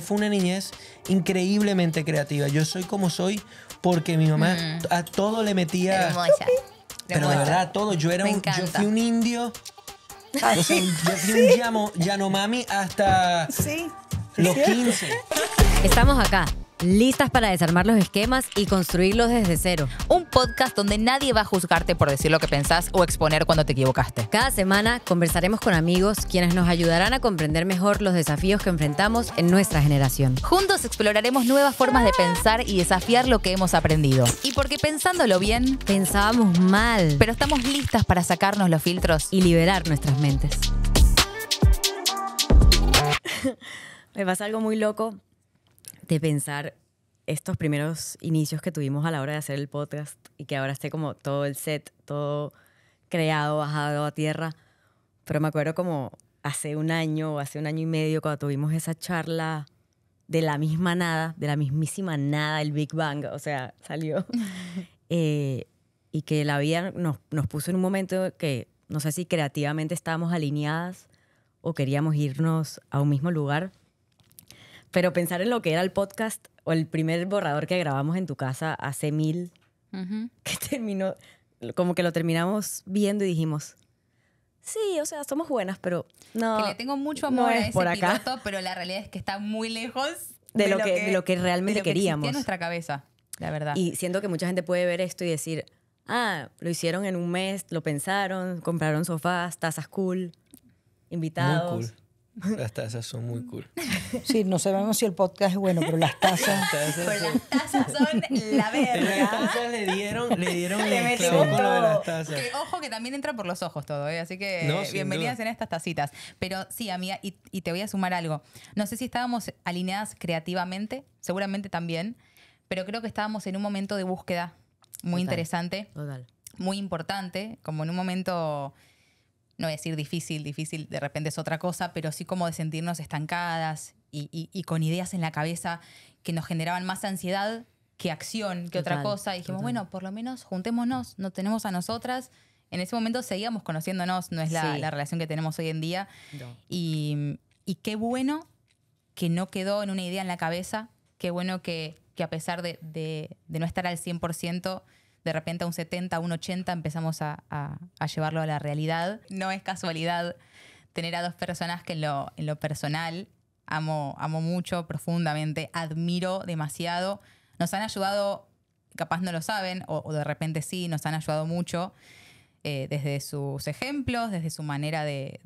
fue una niñez increíblemente creativa. Yo soy como soy porque mi mamá mm. a todo le metía... Pero de verdad, todo. Yo, era ah, un, yo fui un indio... yo fui un llamo, Yanomami hasta los 15. Estamos acá listas para desarmar los esquemas y construirlos desde cero. Un podcast donde nadie va a juzgarte por decir lo que pensás o exponer cuando te equivocaste. Cada semana conversaremos con amigos quienes nos ayudarán a comprender mejor los desafíos que enfrentamos en nuestra generación. Juntos exploraremos nuevas formas de pensar y desafiar lo que hemos aprendido. Y porque pensándolo bien, pensábamos mal, pero estamos listas para sacarnos los filtros y liberar nuestras mentes. Me pasa algo muy loco de pensar estos primeros inicios que tuvimos a la hora de hacer el podcast y que ahora esté como todo el set, todo creado, bajado a tierra. Pero me acuerdo como hace un año o hace un año y medio cuando tuvimos esa charla de la misma nada, de la mismísima nada, el Big Bang, o sea, salió. Eh, y que la vida nos, nos puso en un momento que no sé si creativamente estábamos alineadas o queríamos irnos a un mismo lugar pero pensar en lo que era el podcast o el primer borrador que grabamos en tu casa hace mil, que terminó, como que lo terminamos viendo y dijimos, sí, o sea, somos buenas, pero no. Que le tengo mucho amor a ese por acá. pero la realidad es que está muy lejos de, lo, que, lo que realmente queríamos. en nuestra cabeza, la verdad. Y siento que mucha gente puede ver esto y decir, ah, lo hicieron en un mes, lo pensaron, compraron sofás, tazas cool, invitados. Muy cool. Las tazas son muy cool. Sí, no sabemos si el podcast es bueno, pero las tazas. Las pues son... la verga. Las tazas le dieron, le dieron el clavo de las tazas. ojo que también entra por los ojos todo, ¿eh? así que bienvenidas en estas tacitas. Pero sí, amiga, y, te voy a sumar algo. No sé si estábamos alineadas creativamente, seguramente también, pero creo que estábamos en un momento de búsqueda muy interesante, total. muy importante, como en un momento no voy a decir difícil, difícil de repente es otra cosa, pero sí como de sentirnos estancadas y, con ideas en la cabeza que nos generaban más ansiedad que acción, que otra cosa. Y dijimos, bueno, por lo menos juntémonos, no tenemos a nosotras. En ese momento seguíamos conociéndonos, no es la, relación que tenemos hoy en día. Y, qué bueno que no quedó en una idea en la cabeza, qué bueno que, a pesar de, de no estar al 100%, de repente a un 70, a un 80 empezamos a, llevarlo a la realidad. No es casualidad tener a dos personas que en lo, personal amo, amo mucho, profundamente, admiro demasiado. Nos han ayudado, capaz no lo saben, o, de repente sí, nos han ayudado mucho. Eh, desde sus ejemplos, desde su manera de,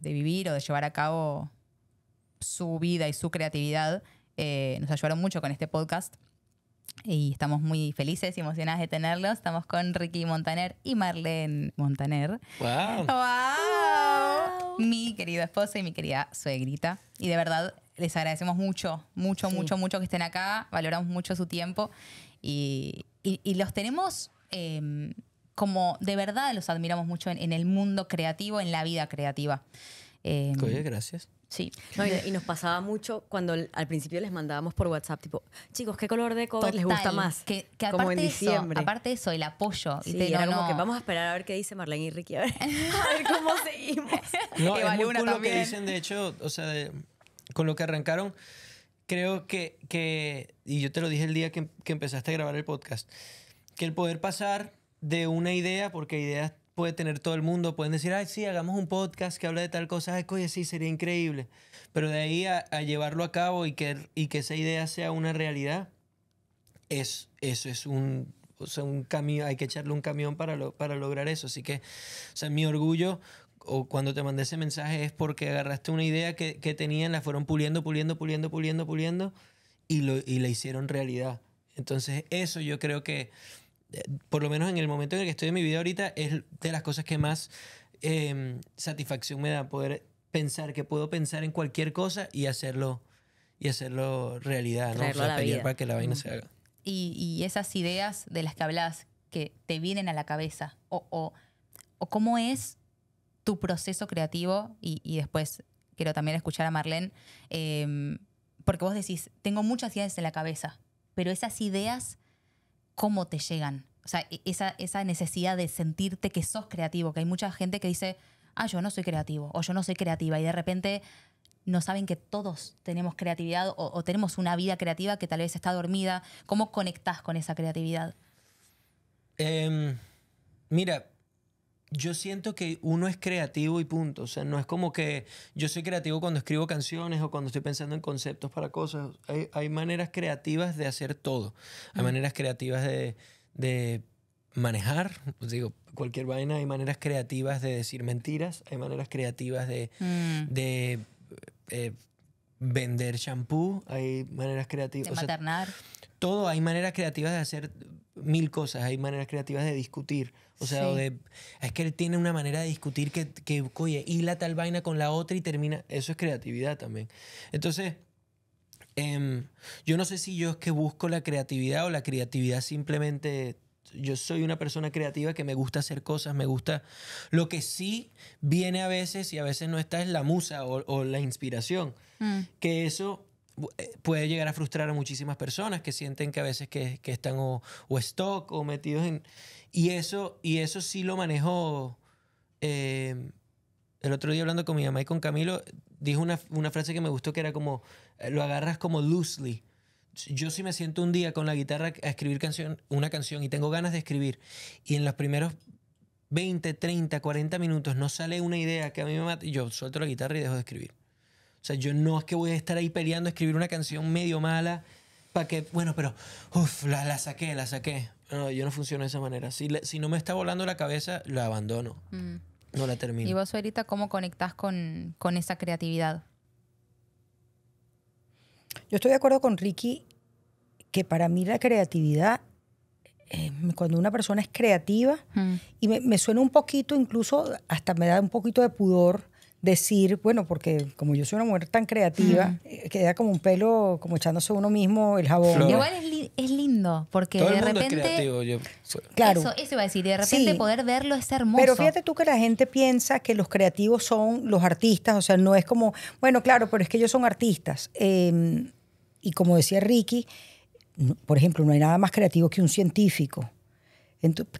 vivir o de llevar a cabo su vida y su creatividad. Eh, nos ayudaron mucho con este podcast y estamos muy felices y emocionadas de tenerlos. Estamos con Ricky Montaner y Marlene Montaner. Wow. ¡Wow! Mi querido esposa y mi querida suegrita. Y de verdad les agradecemos mucho, mucho, mucho, mucho que estén acá. Valoramos mucho su tiempo y, los tenemos em, como de verdad los admiramos mucho en, el mundo creativo, en la vida creativa. Em, Oye, gracias. Sí, y, nos pasaba mucho cuando al principio les mandábamos por WhatsApp, tipo, chicos, ¿qué color de cover les gusta más? Que, que aparte como en diciembre. Eso, aparte eso, el apoyo. Y te, era como que vamos a esperar a ver qué dice Marlene y Ricky, a ver, cómo seguimos. No, es muy lo que dicen, de hecho, o sea, con lo que arrancaron, creo que, que, y yo te lo dije el día que, que empezaste a grabar el podcast, que el poder pasar de una idea, porque ideas puede tener todo el mundo. Pueden decir, ay, sí, hagamos un podcast que hable de tal cosa. Ay, sí, sería increíble. Pero de ahí a, llevarlo a cabo y que, y que esa idea sea una realidad, es, eso es un, o un camino. Hay que echarle un camión para, para lograr eso. Así que, o sea, mi orgullo o cuando te mandé ese mensaje es porque agarraste una idea que, tenían, la fueron puliendo, puliendo, puliendo, puliendo, puliendo y, y la hicieron realidad. Entonces, eso yo creo que por lo menos en el momento en el que estoy en mi vida ahorita, es de las cosas que más em, satisfacción me da poder pensar que puedo pensar en cualquier cosa y hacerlo y hacerlo realidad, ¿no? para que la vaina se haga. Y, esas ideas de las que hablas que te vienen a la cabeza o, o, cómo es tu proceso creativo y, después quiero también escuchar a Marlene em, porque vos decís tengo muchas ideas en la cabeza pero esas ideas cómo te llegan. O sea, e-, esa, necesidad de sentirte que sos creativo, que hay mucha gente que dice, ah, yo no soy creativo o yo no soy creativa y de repente no saben que todos tenemos creatividad o, tenemos una vida creativa que tal vez está dormida. ¿Cómo conectás con esa creatividad? Em, mira, yo siento que uno es creativo y punto. O sea, no es como que yo soy creativo cuando escribo canciones o cuando estoy pensando en conceptos para cosas. Hay, maneras creativas de hacer todo. Hay maneras creativas de, manejar, digo, cualquier vaina. Hay maneras creativas de decir mentiras. Hay maneras creativas de, mm. eh, vender shampoo. Hay maneras creativas. De o maternar. todo. Hay maneras creativas de hacer mil cosas. Hay maneras creativas de discutir. O sea, es que él tiene una manera de discutir que, que, oye, la tal vaina con la otra y termina. Eso es creatividad también. Entonces, em, yo no sé si yo es que busco la creatividad o la creatividad simplemente yo soy una persona creativa que me gusta hacer cosas, me gusta... Lo que sí viene a veces y a veces no está es la musa o, la inspiración. Mm. Que eso eh, puede llegar a frustrar a muchísimas personas que sienten que a veces que, están o, o stock o metidos en... Y eso, y eso sí lo manejo. Eh, el otro día hablando con mi mamá y con Camilo, dijo una, frase que me gustó que era como, eh, lo agarras como loosely. Yo sí me siento un día con la guitarra a escribir canción, una canción y tengo ganas de escribir y en los primeros 20, 30, 40 minutos no sale una idea que a mí me mata, yo suelto la guitarra y dejo de escribir. O sea, yo no es que voy a estar ahí peleando a escribir una canción medio mala para que, bueno, pero, uf la, la saqué, la saqué no, yo no funciono de esa manera. Si, si no me está volando la cabeza, la abandono. Mm. No la termino. ¿Y vos, ahorita cómo conectás con, esa creatividad? Yo estoy de acuerdo con Ricky que para mí la creatividad eh, cuando una persona es creativa, mm. y me, suena un poquito, incluso hasta me da un poquito de pudor decir, bueno, porque como yo soy una mujer tan creativa, eh, queda como un pelo, como echándose uno mismo el jabón. Igual es, lindo, porque de repente... creativo, yo... Claro. Eso, iba a decir, de repente poder verlo es hermoso. Pero fíjate tú que la gente piensa que los creativos son los artistas, o sea, no es como, bueno, claro, pero es que ellos son artistas. Em, y como decía Ricky, por ejemplo, no hay nada más creativo que un científico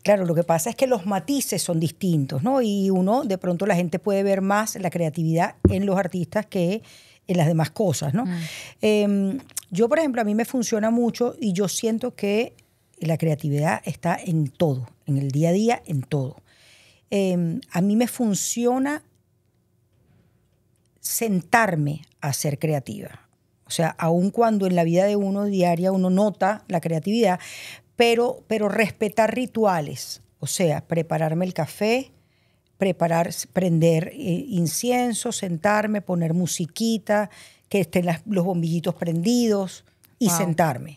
claro, lo que pasa es que los matices son distintos, ¿no? Y uno, de pronto, la gente puede ver más la creatividad en los artistas que en las demás cosas, ¿no? Mm. Em, yo, por ejemplo, a mí me funciona mucho y yo siento que la creatividad está en todo, en el día a día, en todo. Em, a mí me funciona sentarme a ser creativa. O sea, aun cuando en la vida de uno diaria uno nota la creatividad, pero, pero respetar rituales, o sea, prepararme el café, preparar, prender eh, incienso, sentarme, poner musiquita, que estén los bombillitos prendidos y sentarme.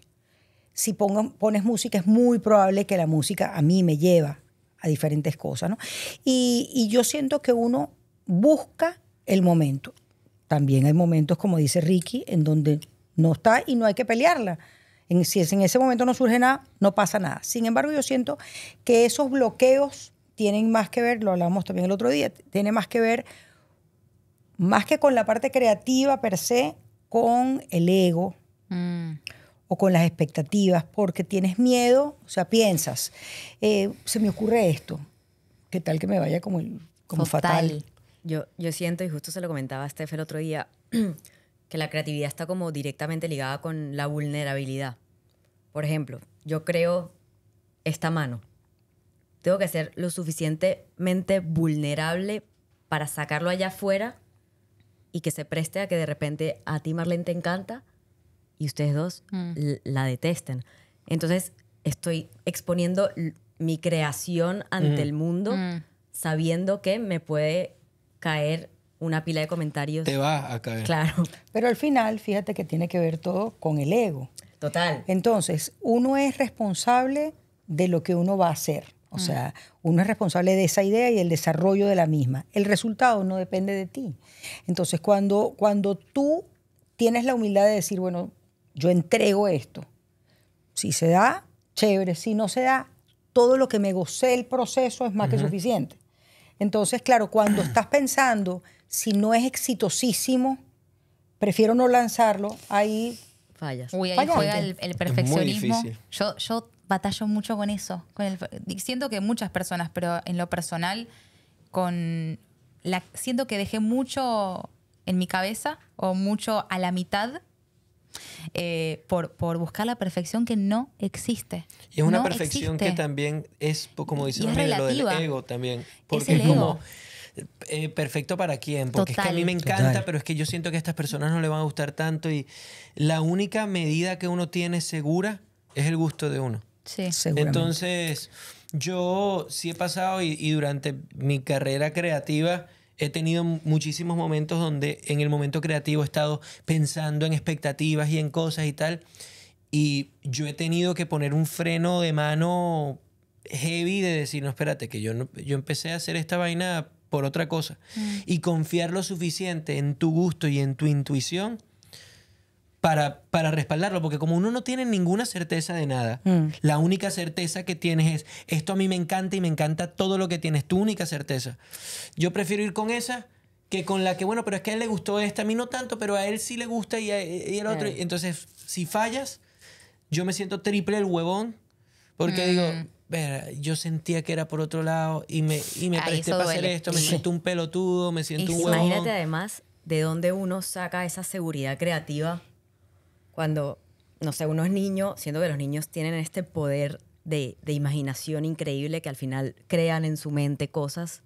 Si pones música, es muy probable que la música a mí me lleva a diferentes cosas, ¿no? y yo siento que uno busca el momento. También hay momentos, como dice Ricky, en donde no está y no hay que pelearla si en ese momento no surge nada, no pasa nada. Sin embargo, yo siento que esos bloqueos tienen más que ver, lo hablamos también el otro día, tiene más que ver, más que con la parte creativa per se, con el ego. Mm. o con las expectativas, porque tienes miedo, o sea, piensas, eh, se me ocurre esto, ¿qué tal que me vaya como, como fatal. Yo, yo siento, y justo se lo comentaba a Steph el otro día, que la creatividad está como directamente ligada con la vulnerabilidad. Por ejemplo, yo creo esta mano. Tengo que ser lo suficientemente vulnerable para sacarlo allá afuera y que se preste a que de repente a ti Marlene te encanta y ustedes dos mm. la detesten. Entonces estoy exponiendo mi creación ante mm. el mundo mm. sabiendo que me puede caer una pila de comentarios. Te va a caer. Claro. Pero al final, fíjate que tiene que ver todo con el ego. Total. Entonces, uno es responsable de lo que uno va a hacer. O mm. sea, uno es responsable de esa idea y el desarrollo de la misma. El resultado no depende de ti. Entonces, cuando, cuando tú tienes la humildad de decir, bueno, yo entrego esto, si se da, chévere, si no se da, todo lo que me gocé el proceso es más que suficiente. Entonces, claro, cuando estás pensando, si no es exitosísimo, prefiero no lanzarlo, ahí Uy, ahí juega el, perfeccionismo. Yo, yo batallo mucho con eso. Con el, siento que muchas personas, pero en lo personal, con siento que dejé mucho en mi cabeza o mucho a la mitad eh, por, por, buscar la perfección que no existe. Y es una perfección que también es, como dices, ego también. Porque es eh, perfecto para quién, porque es que a mí me encanta, pero es que yo siento que a estas personas no le van a gustar tanto y la única medida que uno tiene segura es el gusto de uno. Sí, Entonces, yo sí he pasado y, durante mi carrera creativa he tenido muchísimos momentos donde en el momento creativo he estado pensando en expectativas y en cosas y tal. Y yo he tenido que poner un freno de mano heavy de decir, no, espérate, que yo, yo empecé a hacer esta vaina por otra cosa. Mm. Y confiar lo suficiente en tu gusto y en tu intuición para, para respaldarlo, porque como uno no tiene ninguna certeza de nada, mm. la única certeza que tienes es, esto a mí me encanta y me encanta todo lo que tienes, tu única certeza. Yo prefiero ir con esa que con la que, bueno, pero es que a él le gustó esta, a mí no tanto, pero a él sí le gusta y, a, otro. Entonces, si fallas, yo me siento triple el huevón, porque mm. digo, yo sentía que era por otro lado y me, y me esto, me siento un pelotudo, me siento un huevón. Imagínate además de dónde uno saca esa seguridad creativa cuando, no sé, uno es niño, siendo que los niños tienen este poder de, imaginación increíble que al final crean en su mente cosas.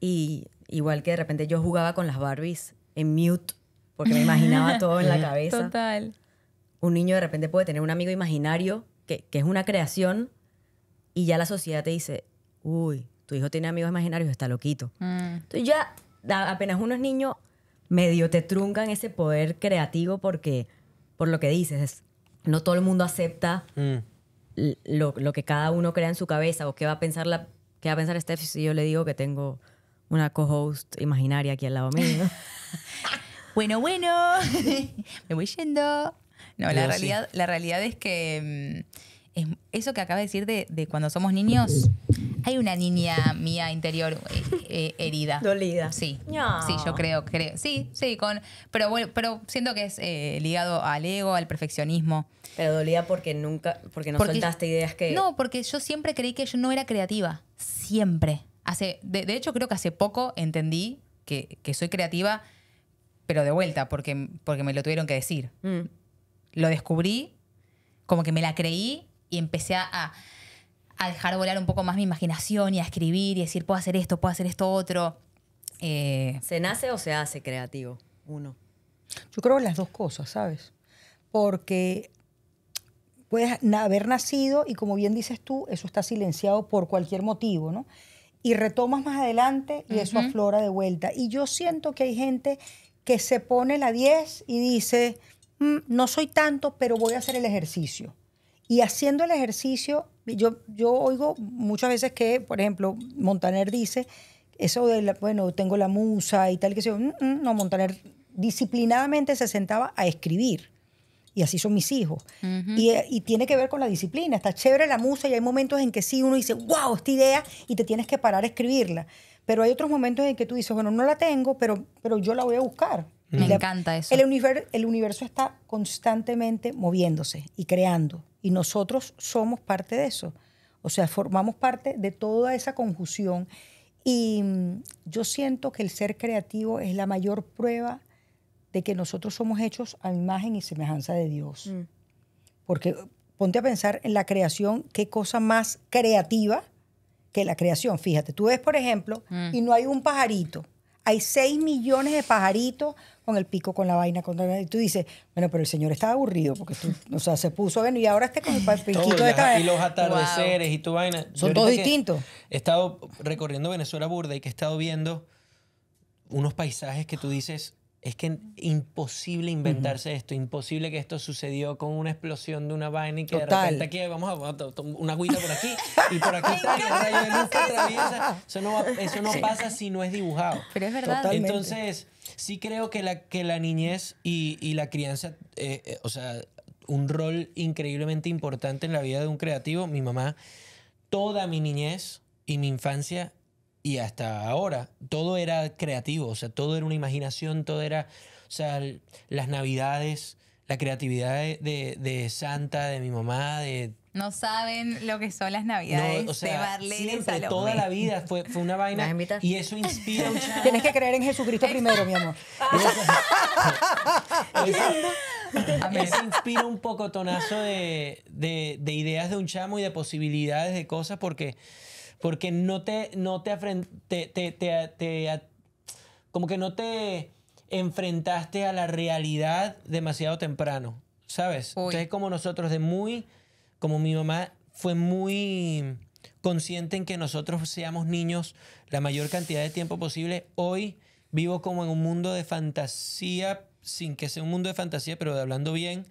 Y igual que de repente yo jugaba con las Barbies en mute porque me imaginaba todo en la cabeza. Total. Un niño de repente puede tener un amigo imaginario que es una creación y ya la sociedad te dice, uy, tu hijo tiene amigos imaginarios, está loquito. Mm. Entonces ya apenas unos niños medio te truncan ese poder creativo porque, por lo que dices, no todo el mundo acepta mm. lo, que cada uno crea en su cabeza o qué va a pensar, la, qué va a pensar Steph si yo le digo que tengo una co-host imaginaria aquí al lado mío. bueno, bueno, me voy yendo. No, la, realidad, la realidad es que... Mm, eso que acaba de decir de, cuando somos niños, hay una niña mía interior eh, eh, herida. Dolida. Sí. Sí, yo creo, Sí, sí, con. Pero bueno, pero siento que es eh, ligado al ego, al perfeccionismo. Pero dolida porque nunca, porque no porque, soltaste ideas que. No, porque yo siempre creí que yo no era creativa. Siempre. Hace, de, hecho, creo que hace poco entendí que, soy creativa, pero de vuelta, porque, porque me lo tuvieron que decir. Mm. Lo descubrí, como que me la creí y empecé a, a, dejar volar un poco más mi imaginación y a escribir y decir, puedo hacer esto, puedo hacer esto otro. Eh, ¿Se nace o se hace creativo uno? Yo creo las dos cosas, ¿sabes? Porque puedes haber nacido y como bien dices tú, eso está silenciado por cualquier motivo, ¿no? Y retomas más adelante y eso aflora de vuelta. Y yo siento que hay gente que se pone la 10 y dice, mm, no soy tanto, pero voy a hacer el ejercicio. Y haciendo el ejercicio, yo, yo oigo muchas veces que, por ejemplo, Montaner dice, eso de, bueno, tengo la musa y tal, que se, mm, mm, no, Montaner disciplinadamente se sentaba a escribir. Y así son mis hijos. Eh, y, tiene que ver con la disciplina. Está chévere la musa y hay momentos en que sí uno dice, wow, esta idea, y te tienes que parar a escribirla. Pero hay otros momentos en que tú dices, bueno, no la tengo, pero, pero yo la voy a buscar. Me encanta eso. el universo está constantemente moviéndose y creando. Y nosotros somos parte de eso. O sea, formamos parte de toda esa conjunción. Y mm, yo siento que el ser creativo es la mayor prueba de que nosotros somos hechos a imagen y semejanza de Dios. Mm. Porque eh, ponte a pensar en la creación, qué cosa más creativa que la creación. Fíjate, tú ves, por ejemplo, mm. y no hay un pajarito hay seis millones de pajaritos con el pico, con la vaina, con Y tú dices, bueno, pero el señor estaba aburrido porque tú, o sea, se puso, bueno, y ahora esté con el piquito de Y los atardeceres y tu vaina. Son todos distintos. He estado recorriendo Venezuela burda y que he estado viendo unos paisajes que tú dices, es que imposible inventarse esto, imposible que esto sucedió con una explosión de una vaina y que de repente aquí vamos a, una agüita por aquí y por aquí está rayo de luz Eso no, pasa si no es dibujado. Pero es verdad. Entonces, sí creo que la, niñez y, la crianza, eh, eh, o sea, un rol increíblemente importante en la vida de un creativo. Mi mamá, toda mi niñez y mi infancia y hasta ahora, todo era creativo, o sea, todo era una imaginación, todo era, o sea, las navidades, la creatividad de, Santa, de mi mamá, de... No saben lo que son las navidades de Toda la vida fue, una vaina y eso inspira un Tienes que creer en Jesucristo primero, mi amor. eso, inspira un poco tonazo de ideas de un chamo y de posibilidades de cosas porque porque no te, no te, como que no te enfrentaste a la realidad demasiado temprano, ¿sabes? Entonces como nosotros de muy, como mi mamá fue muy consciente en que nosotros seamos niños la mayor cantidad de tiempo posible, hoy vivo como en un mundo de fantasía, sin que sea un mundo de fantasía, pero hablando bien,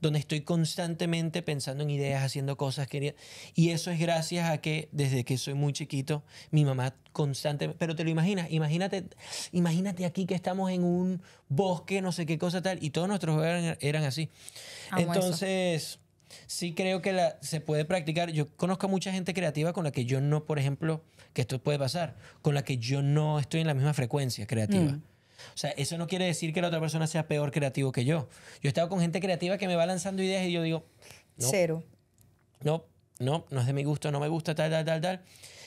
donde estoy constantemente pensando en ideas, haciendo cosas. Quería... Y eso es gracias a que desde que soy muy chiquito, mi mamá constantemente... Pero te lo imaginas, imagínate, imagínate aquí que estamos en un bosque, no sé qué cosa tal, y todos nuestros juegos eran, así. Entonces... Sí creo que se puede practicar. Yo conozco a mucha gente creativa con la que yo no, por ejemplo, que esto puede pasar, con la que yo no estoy en la misma frecuencia creativa. Mm. O sea, eso no quiere decir que la otra persona sea peor creativo que yo. Yo he estado con gente creativa que me va lanzando ideas y yo digo, no, cero. No, no, no es de mi gusto, no me gusta, tal, tal, tal, tal.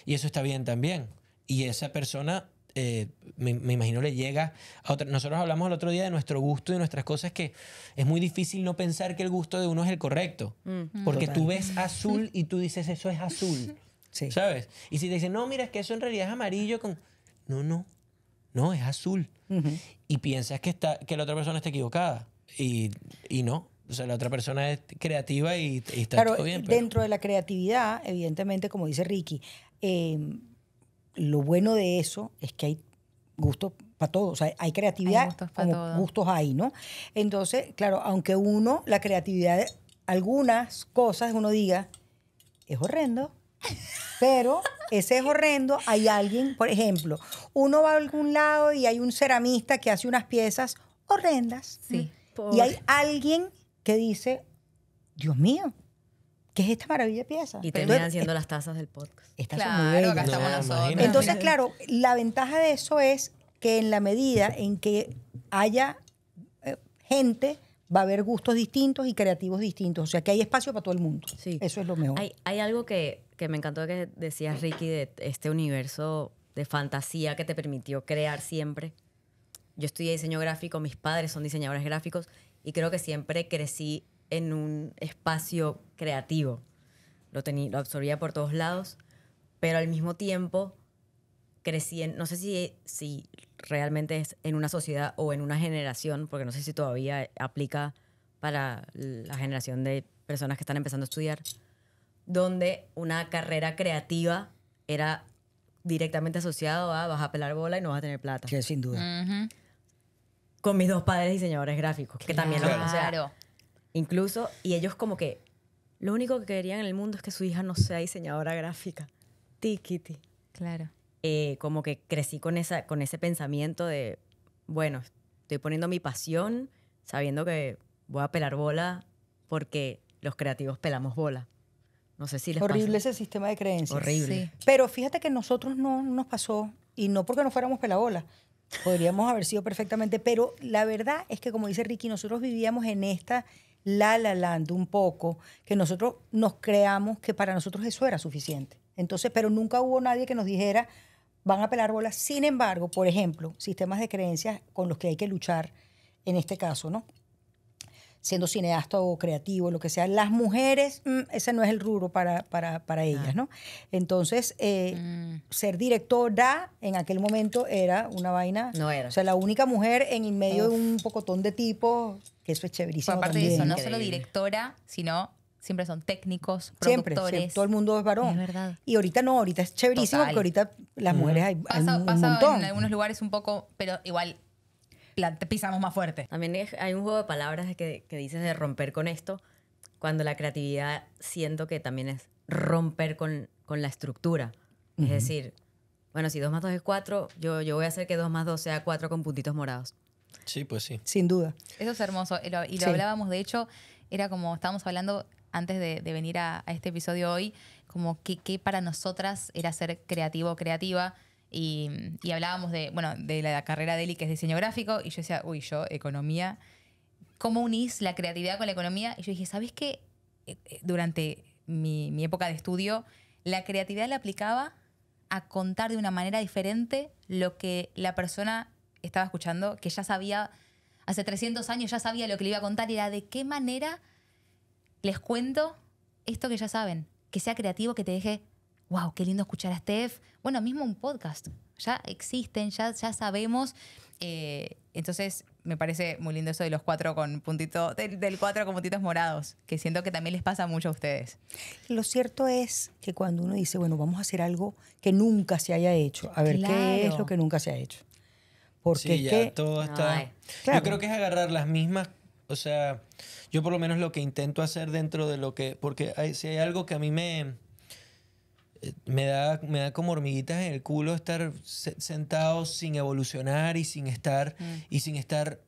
Y eso está bien también. Y esa persona eh, me, me, imagino le llega a otra. Nosotros hablamos el otro día de nuestro gusto y nuestras cosas que es muy difícil no pensar que el gusto de uno es el correcto. Mm. porque tú ves azul y tú dices, eso es azul. Sí. ¿Sabes? Y si te dicen, no, mira, es que eso en realidad es amarillo con... No, no. No, es azul. Y piensas que, está, que la otra persona está equivocada. Y, no. O sea, la otra persona es creativa y, está todo bien. Pero... Dentro de la creatividad, evidentemente, como dice Ricky, em, lo bueno de eso es que hay gustos para todos, O sea, hay creatividad, gustos, gustos hay, ¿no? Entonces, claro, aunque uno, la creatividad, algunas cosas uno diga, es horrendo pero ese es horrendo. Hay alguien, por ejemplo, uno va a algún lado y hay un ceramista que hace unas piezas horrendas. Mm. Y hay alguien que dice, Dios mío, ¿qué es esta maravilla pieza? Y terminan haciendo eh, las tazas del podcast. Estas son muy nosotros. Entonces, claro, la ventaja de eso es que en la medida en que haya eh, gente va a haber gustos distintos y creativos distintos. O sea, que hay espacio para todo el mundo. Sí. Eso es lo mejor. hay algo que que me encantó que decías, Ricky, de este universo de fantasía que te permitió crear siempre. Yo estudié diseño gráfico, mis padres son diseñadores gráficos y creo que siempre crecí en un espacio creativo. Lo, tenía lo absorbía por todos lados, pero al mismo tiempo crecí en, no sé si, si realmente es en una sociedad o en una generación, porque no sé si todavía aplica para la generación de personas que están empezando a estudiar, donde una carrera creativa era directamente asociado a vas a pelar bola y no vas a tener plata. Sí, sin duda. Con mis dos padres diseñadores gráficos, que también lo o Incluso, y ellos como que lo único que querían en el mundo es que su hija no sea diseñadora gráfica. Tikiti. Claro. Eh, como que crecí con, esa, con ese pensamiento de, bueno, estoy poniendo mi pasión sabiendo que voy a pelar bola porque los creativos pelamos bola. No sé si les Horrible ese sistema de creencias. Horrible. Pero fíjate que nosotros no nos pasó, y no porque no fuéramos pelabola, podríamos haber sido perfectamente, pero la verdad es que, como dice Ricky, nosotros vivíamos en esta la la land un poco, que nosotros nos creamos que para nosotros eso era suficiente. Entonces, pero nunca hubo nadie que nos dijera, van a pelar bolas. Sin embargo, por ejemplo, sistemas de creencias con los que hay que luchar en este caso, ¿no? siendo cineasta o creativo, lo que sea. Las mujeres, mm, ese no es el rubro para, para, para ellas, ¿no? Entonces, eh, mm. ser directora en aquel momento era una vaina. No era. O sea, la única mujer en medio de un pocotón de tipos, que eso es chéverísimo. aparte de eso, no solo directora, sino siempre son técnicos, productores. Siempre, todo el mundo es varón. Es verdad. Y ahorita no, ahorita es chéverísimo porque ahorita las mujeres hay, pasa un montón. en algunos lugares un poco, pero igual pisamos más fuerte. También hay un juego de palabras que, dices de romper con esto, cuando la creatividad siento que también es romper con, con la estructura. Es decir, bueno, si 2 más 2 es 4, yo, yo voy a hacer que 2 más 2 sea 4 con puntitos morados. Sí, pues sí. Sin duda. Eso es hermoso. Y lo, hablábamos, de hecho, era como estábamos hablando antes de, venir a, este episodio hoy, como que, que para nosotras era ser creativo o creativa. Y, hablábamos de, de la carrera de Eli, que es diseño gráfico, y yo decía, uy, yo, economía. ¿Cómo unís la creatividad con la economía? Y yo dije, ¿sabes qué? Eh, eh, durante mi, mi época de estudio, la creatividad la aplicaba a contar de una manera diferente lo que la persona estaba escuchando, que ya sabía, hace 300 años ya sabía lo que le iba a contar, y era de qué manera les cuento esto que ya saben, que sea creativo, que te deje wow, qué lindo escuchar a Steph. Bueno, mismo un podcast. Ya existen, ya, ya sabemos. Eh, entonces, me parece muy lindo eso de los cuatro con puntito, del, cuatro con puntitos morados, que siento que también les pasa mucho a ustedes. Lo cierto es que cuando uno dice, bueno, vamos a hacer algo que nunca se haya hecho, a ver qué es lo que nunca se ha hecho. Porque sí, ya todo está. Yo creo que es agarrar las mismas. O sea, yo por lo menos lo que intento hacer dentro de lo que. Porque si hay algo que a mí me me da, me da como hormiguitas en el culo estar sentado sin evolucionar y sin estar, mm. y sin estar,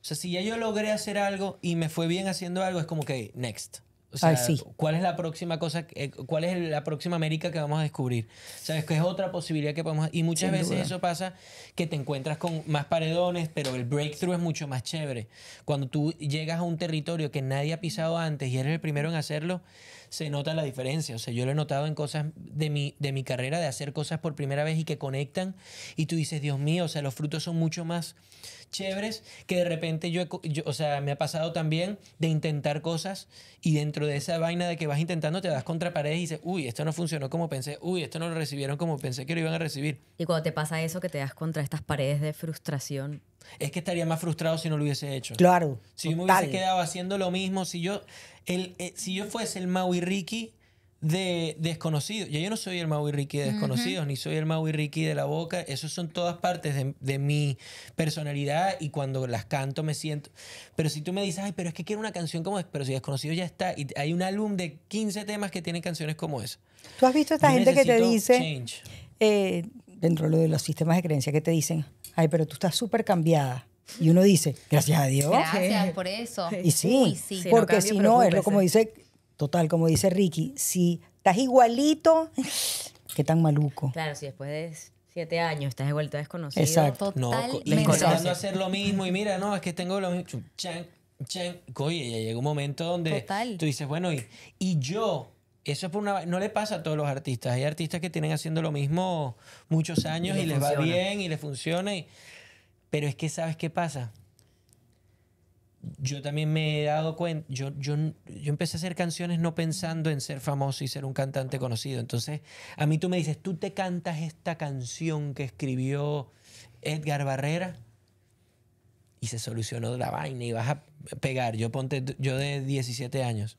o sea, si ya yo logré hacer algo y me fue bien haciendo algo, es como que, next. O sea, ¿cuál es la próxima cosa, eh, cuál es la próxima América que vamos a descubrir? ¿Sabes que es otra posibilidad que podemos... Y muchas veces eso pasa que te encuentras con más paredones, pero el breakthrough es mucho más chévere. Cuando tú llegas a un territorio que nadie ha pisado antes y eres el primero en hacerlo, se nota la diferencia. O sea, yo lo he notado en cosas de mi, de mi carrera, de hacer cosas por primera vez y que conectan. Y tú dices, Dios mío, o sea, los frutos son mucho más chéveres que de repente yo, yo o sea, me ha pasado también de intentar cosas y dentro de esa vaina de que vas intentando te das contra paredes y dices, uy, esto no funcionó como pensé, uy, esto no lo recibieron como pensé que lo iban a recibir. Y cuando te pasa eso que te das contra estas paredes de frustración, es que estaría más frustrado si no lo hubiese hecho. Claro. Si me hubiese quedado haciendo lo mismo, si yo, el, eh, si yo fuese el Maui Ricky de desconocido. Ya yo no soy el Maui Ricky de desconocidos, ni soy el Maui Ricky de la boca. Esos son todas partes de, mi personalidad y cuando las canto me siento. Pero si tú me dices, ay, pero es que quiero una canción como es, pero si desconocido ya está. Y hay un álbum de 15 temas que tienen canciones como esa. Tú has visto a esta gente que te dice. Eh, dentro de los sistemas de creencia que te dicen ay, pero tú estás súper cambiada. Y uno dice, gracias a Dios. Gracias por eso. Y sí, porque si no, es lo como dice, total, como dice Ricky, si estás igualito, qué tan maluco. Claro, si después de siete años estás de vuelta desconocido. Exacto. Totalmente. No, a hacer lo mismo y mira, no, es que tengo lo mismo. Chan, Oye, ya llega un momento donde tú dices, bueno, y, y yo eso una, no le pasa a todos los artistas. Hay artistas que tienen haciendo lo mismo muchos años y, les va bien y les funciona. pero es que, ¿sabes qué pasa? Yo también me he dado cuenta, yo, yo, yo empecé a hacer canciones no pensando en ser famoso y ser un cantante conocido. Entonces, a mí tú me dices, tú te cantas esta canción que escribió Edgar Barrera y se solucionó la vaina y vas a pegar. Yo ponte, yo de 17 años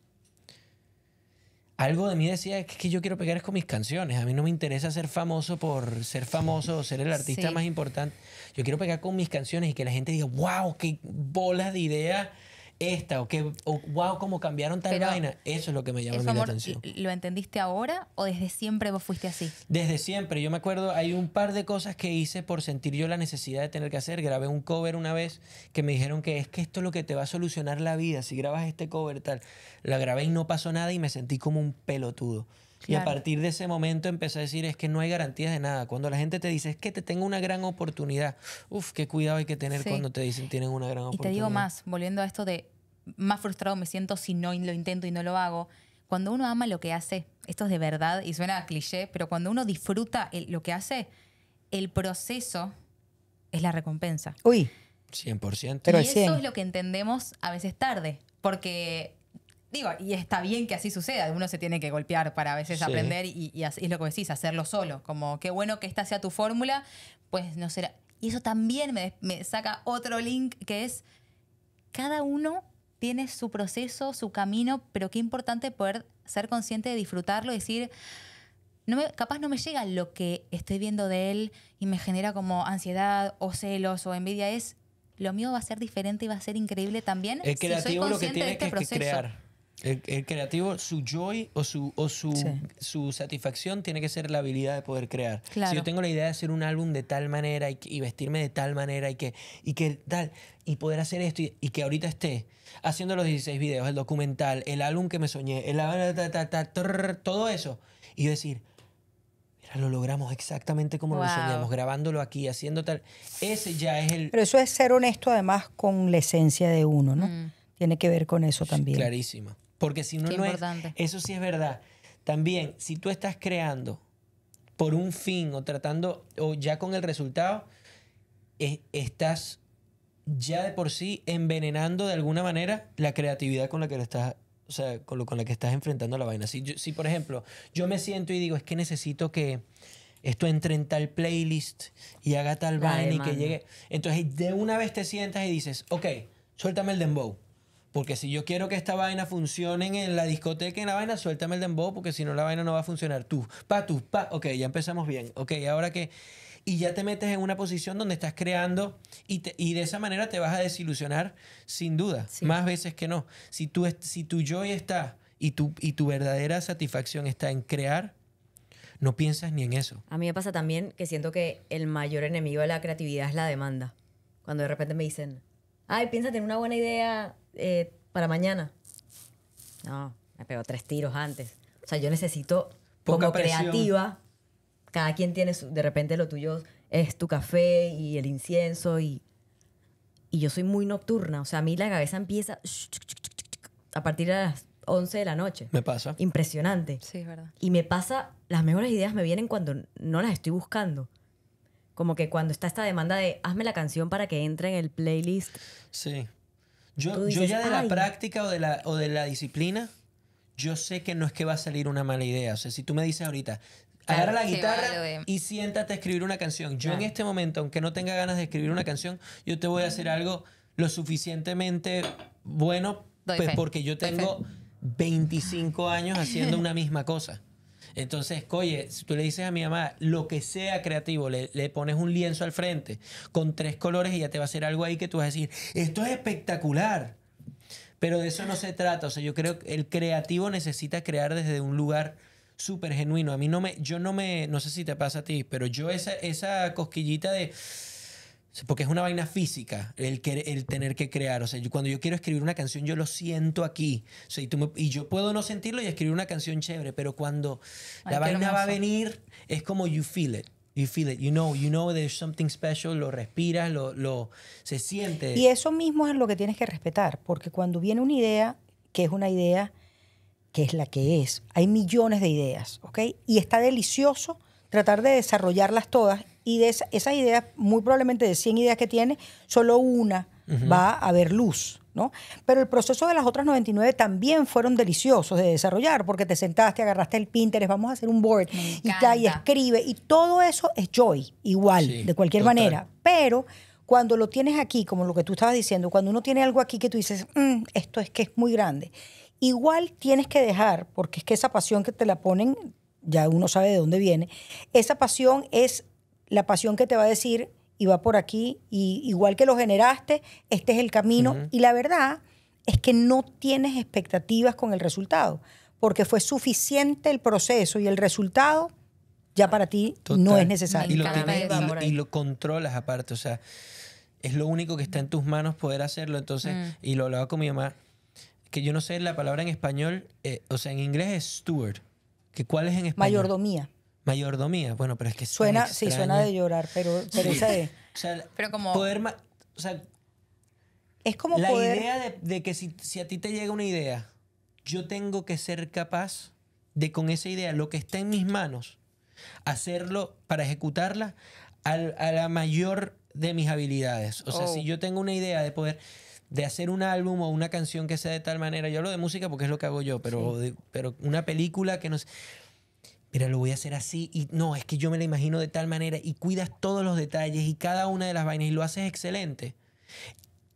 algo de mí decía es que yo quiero pegar es con mis canciones. A mí no me interesa ser famoso por ser famoso o ser el artista más importante. Yo quiero pegar con mis canciones y que la gente diga, wow, qué bolas de ideas esta o qué o, wow cómo cambiaron tal vaina eso es lo que me llama la atención lo entendiste ahora o desde siempre vos fuiste así desde siempre yo me acuerdo hay un par de cosas que hice por sentir yo la necesidad de tener que hacer grabé un cover una vez que me dijeron que es que esto es lo que te va a solucionar la vida si grabas este cover tal la grabé y no pasó nada y me sentí como un pelotudo y a partir de ese momento empecé a decir, es que no hay garantías de nada. Cuando la gente te dice, es que te tengo una gran oportunidad, uf, qué cuidado hay que tener cuando te dicen, tienen una gran oportunidad. Y te digo más, volviendo a esto de, más frustrado me siento si no lo intento y no lo hago. Cuando uno ama lo que hace, esto es de verdad y suena a cliché, pero cuando uno disfruta lo que hace, el proceso es la recompensa. Uy. 100%. Pero y eso es lo que entendemos a veces tarde, porque Digo, y está bien que así suceda, uno se tiene que golpear para a veces aprender y, y, es lo que decís, hacerlo solo. Como qué bueno que esta sea tu fórmula, pues no será. Y eso también me, saca otro link que es, cada uno tiene su proceso, su camino, pero qué importante poder ser consciente de disfrutarlo y decir, capaz no me llega lo que estoy viendo de él y me genera como ansiedad o celos o envidia, es lo mío va a ser diferente y va a ser increíble también. Es si lo que tiene este que, crear. El, creativo, su joy o su, o su, satisfacción tiene que ser la habilidad de poder crear. Si yo tengo la idea de hacer un álbum de tal manera y, vestirme de tal manera y que, y que tal, y poder hacer esto y, que ahorita esté haciendo los 16 videos, el documental, el álbum que me soñé, el todo eso. Y decir, mira, lo logramos exactamente como lo soñamos, grabándolo aquí, haciendo tal. Ese ya es el... Pero eso es ser honesto además con la esencia de uno, ¿no? Mm. Tiene que ver con eso también. Clarísima. Porque si no es... Eso sí es verdad. También, si tú estás creando por un fin o tratando, o ya con el resultado, e, estás ya de por sí envenenando de alguna manera la creatividad con la que estás, o sea, con, la que estás enfrentando la vaina. Si, si, por ejemplo, yo me siento y digo, es que necesito que esto entre en tal playlist y haga tal vaina y que llegue. Entonces, de una vez te sientas y dices, ok, suéltame el dembow. Porque si yo quiero que esta vaina funcione en la discoteca, en la vaina, suéltame el dembow, porque si no la vaina no va a funcionar. Tú, pa, tú, pa. Ok, ya empezamos bien. Ok, ahora que... Y ya te metes en una posición donde estás creando y, de esa manera te vas a desilusionar sin duda, más veces que no. Si tú, si tu joy está y tu, y tu verdadera satisfacción está en crear, no piensas ni en eso. A mí me pasa también que siento que el mayor enemigo de la creatividad es la demanda. Cuando de repente me dicen, ay, piensa tener una buena idea, eh, para mañana. No, me pegó tres tiros antes. O sea, yo necesito creativa. Cada quien tiene de repente lo tuyo es tu café y el incienso y y yo soy muy nocturna, o sea, a mí la cabeza empieza a partir de las 11 de la noche. Me pasa. Impresionante. Sí, es verdad. Y me pasa, las mejores ideas me vienen cuando no las estoy buscando. Como que cuando está esta demanda de hazme la canción para que entre en el playlist. Sí. Yo, ya de la práctica o de la, o de la disciplina, yo sé que no es que va a salir una mala idea. O sea, si tú me dices ahorita, agarra la guitarra y siéntate a escribir una canción. Yo en este momento, aunque no tenga ganas de escribir una canción, yo te voy a hacer algo lo suficientemente bueno, pues porque yo tengo 25 años haciendo una misma cosa. Entonces, oye, si tú le dices a mi mamá, lo que sea creativo, le, pones un lienzo al frente con tres colores y ya te va a hacer algo ahí que tú vas a decir, esto es espectacular. Pero de eso no se trata. O sea, yo creo que el creativo necesita crear desde un lugar súper genuino. A mí no me, yo no me, no sé si te pasa a ti, pero yo esa, esa cosquillita de porque es una vaina física el, el tener que crear. O sea, cuando yo quiero escribir una canción, yo lo siento aquí. y, yo puedo no sentirlo y escribir una canción chévere, pero cuando la vaina va a venir, es como you feel it. You feel it. You know, you know there's something special. Lo respiras, lo, se siente. Y eso mismo es lo que tienes que respetar, porque cuando viene una idea, que es una idea que es la que es, hay millones de ideas, ¿ok? Y está delicioso tratar de desarrollarlas todas y de esa, esas ideas, muy probablemente de 100 ideas que tiene, solo una va a haber luz. ¿No? Pero el proceso de las otras 99 también fueron deliciosos de desarrollar, porque te sentaste, agarraste el Pinterest, vamos a hacer un board, y, ya, y escribe, y todo eso es joy, igual, de cualquier manera. Pero cuando lo tienes aquí, como lo que tú estabas diciendo, cuando uno tiene algo aquí que tú dices, mm, esto es que es muy grande, igual tienes que dejar, porque es que esa pasión que te la ponen, ya uno sabe de dónde viene, esa pasión es la pasión que te va a decir, y va por aquí, y igual que lo generaste, este es el camino. Y la verdad es que no tienes expectativas con el resultado, porque fue suficiente el proceso y el resultado ya para ti no es necesario. Y lo, controlas aparte, o sea, es lo único que está en tus manos poder hacerlo. Entonces, mm. y lo hablaba con mi mamá, que yo no sé la palabra en español, eh, o sea, en inglés es steward, que cuál es en español. Mayordomía. Mayordomía, bueno, pero es que suena, sí suena de llorar, pero pero esa es. como poder, o sea, es como la idea de, que si, a ti te llega una idea, yo tengo que ser capaz de con esa idea, lo que está en mis manos, hacerlo para ejecutarla a la mayor de mis habilidades. O sea, si oh. yo tengo una idea de poder de hacer un álbum o una canción que sea de tal manera, yo hablo de música porque es lo que hago yo, pero, pero una película que no mira, lo voy a hacer así y no, es que yo me la imagino de tal manera y cuidas todos los detalles y cada una de las vainas y lo haces excelente.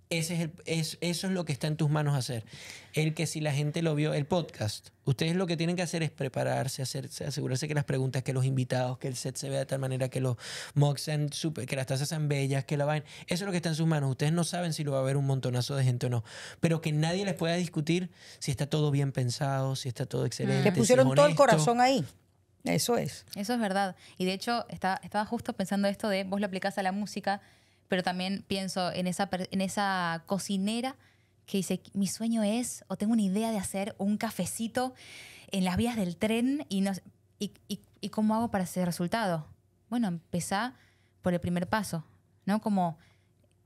Ese es, eso es lo que está en tus manos hacer. El que si la gente lo vio, el podcast, ustedes lo que tienen que hacer es prepararse, hacerse, asegurarse que las preguntas, que los invitados, que el set se vea de tal manera, que los mocks sean super, que las tazas sean bellas, que la vaina. Eso es lo que está en sus manos. Ustedes no saben si lo va a ver un montonazo de gente o no. Pero que nadie les pueda discutir si está todo bien pensado, si está todo excelente. Que mm. pusieron todo el corazón ahí. Eso es. Eso es verdad. Y de hecho, estaba, justo pensando esto de vos lo aplicás a la música, pero también pienso en esa, en esa cocinera que dice, mi sueño es, o tengo una idea de hacer un cafecito en las vías del tren y, no, y, cómo hago para ese resultado. Bueno, empezar por el primer paso, ¿no? Como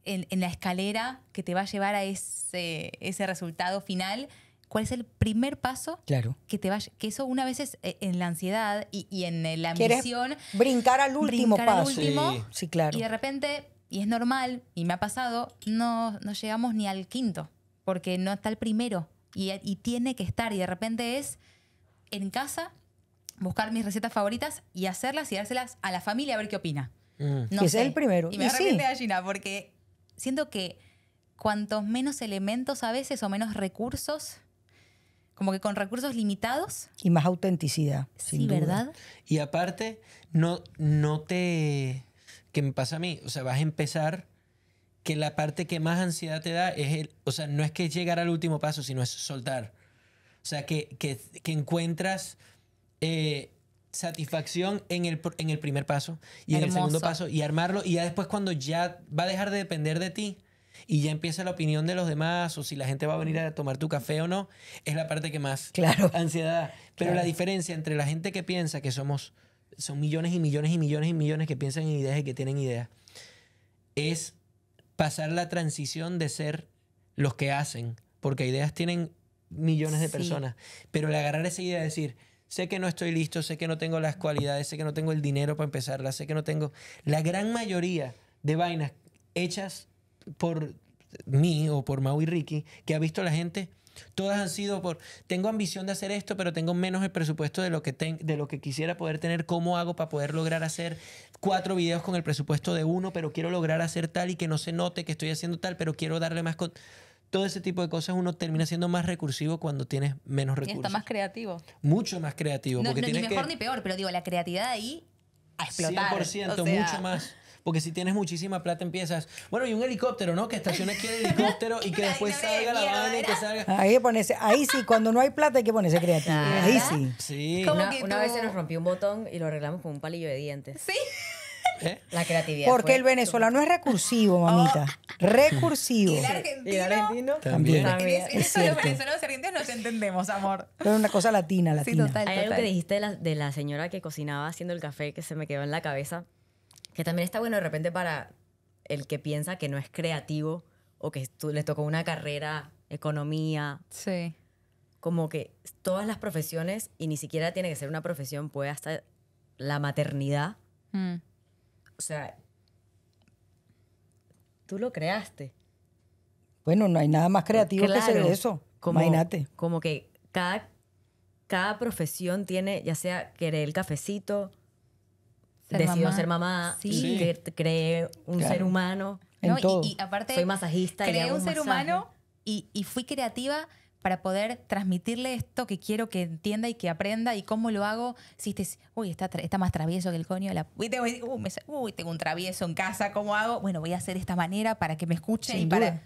en, la escalera que te va a llevar a ese, ese resultado final cuál es el primer paso claro. que te vaya. Que eso una vez es eh, en la ansiedad y, en la ambición. Brincar al último brincar paso. Al último, sí. claro. Y de repente, y es normal, y me ha pasado, no, no llegamos ni al quinto, porque no está el primero. Y, tiene que estar. Y de repente es en casa buscar mis recetas favoritas y hacerlas y dárselas a la familia a ver qué opina. Mm. es el primero. Y me da allí gallina porque siento que cuantos menos elementos a veces o menos recursos, como que con recursos limitados. Y más autenticidad. Sí, ¿verdad? Y aparte, no, no te... ¿Qué me pasa a mí? O sea, vas a empezar que la parte que más ansiedad te da es el... O sea, no es que llegar al último paso, sino es soltar. O sea, que, que, encuentras... Eh, satisfacción en el, en el primer paso y en el segundo paso y armarlo y ya después cuando ya va a dejar de depender de ti, y ya empieza la opinión de los demás o si la gente va a venir a tomar tu café o no, es la parte que más claro. ansiedad. Pero la diferencia entre la gente que piensa que somos, son millones y millones y millones y millones que piensan en ideas y que tienen ideas, es pasar la transición de ser los que hacen, porque ideas tienen millones de personas, pero el agarrar esa idea y decir, sé que no estoy listo, sé que no tengo las cualidades, sé que no tengo el dinero para empezarla, sé que no tengo... La gran mayoría de vainas hechas por mí o por Mau y Ricky que ha visto la gente, todas han sido por, tengo ambición de hacer esto, pero tengo menos el presupuesto de lo que, de lo que quisiera poder tener, cómo hago para poder lograr hacer cuatro videos con el presupuesto de uno, pero quiero lograr hacer tal y que no se note que estoy haciendo tal, pero quiero darle más... Con todo ese tipo de cosas uno termina siendo más recursivo cuando tienes menos recursos. Y está más creativo. Mucho más creativo. ni mejor ni peor, pero digo, la creatividad ahí a explotar. 100%, mucho más. Porque si tienes muchísima plata empiezas, bueno, y un helicóptero, ¿no? Que estaciones aquí el helicóptero y que después salga la mano y que salga... Ahí, ahí sí, cuando no hay plata hay que ponerse creativo. ahí sí. Sí. Una, vez se nos rompió un botón y lo arreglamos con un palillo de dientes. Sí. ¿Eh? La creatividad. Porque el venezolano es recursivo, oh. mamita. Recursivo. ¿Y el argentino. ¿Y el argentino? También. También. los venezolanos argentinos nos entendemos, amor. Pero es una cosa latina, latina. Sí, total, total. Hay algo que dijiste de la, de la señora que cocinaba haciendo el café que se me quedó en la cabeza también está bueno de repente para el que piensa que no es creativo o que le tocó una carrera, economía. Sí. Como que todas las profesiones, y ni siquiera tiene que ser una profesión, puede hasta la maternidad. Mm. O sea, tú lo creaste. Bueno, no hay nada más creativo que eso. Como, Imagínate. Como que cada, cada profesión tiene, ya sea querer el cafecito, ser ser mamá y creé un ser humano. Y, aparte, soy masajista. Creé un, ser humano y, fui creativa para poder transmitirle esto que quiero que entienda y que aprenda y cómo lo hago. Si este, uy, está, está más travieso que el coño Uy tengo, un travieso en casa, ¿cómo hago? Bueno, voy a hacer esta manera para que me escuchen y para...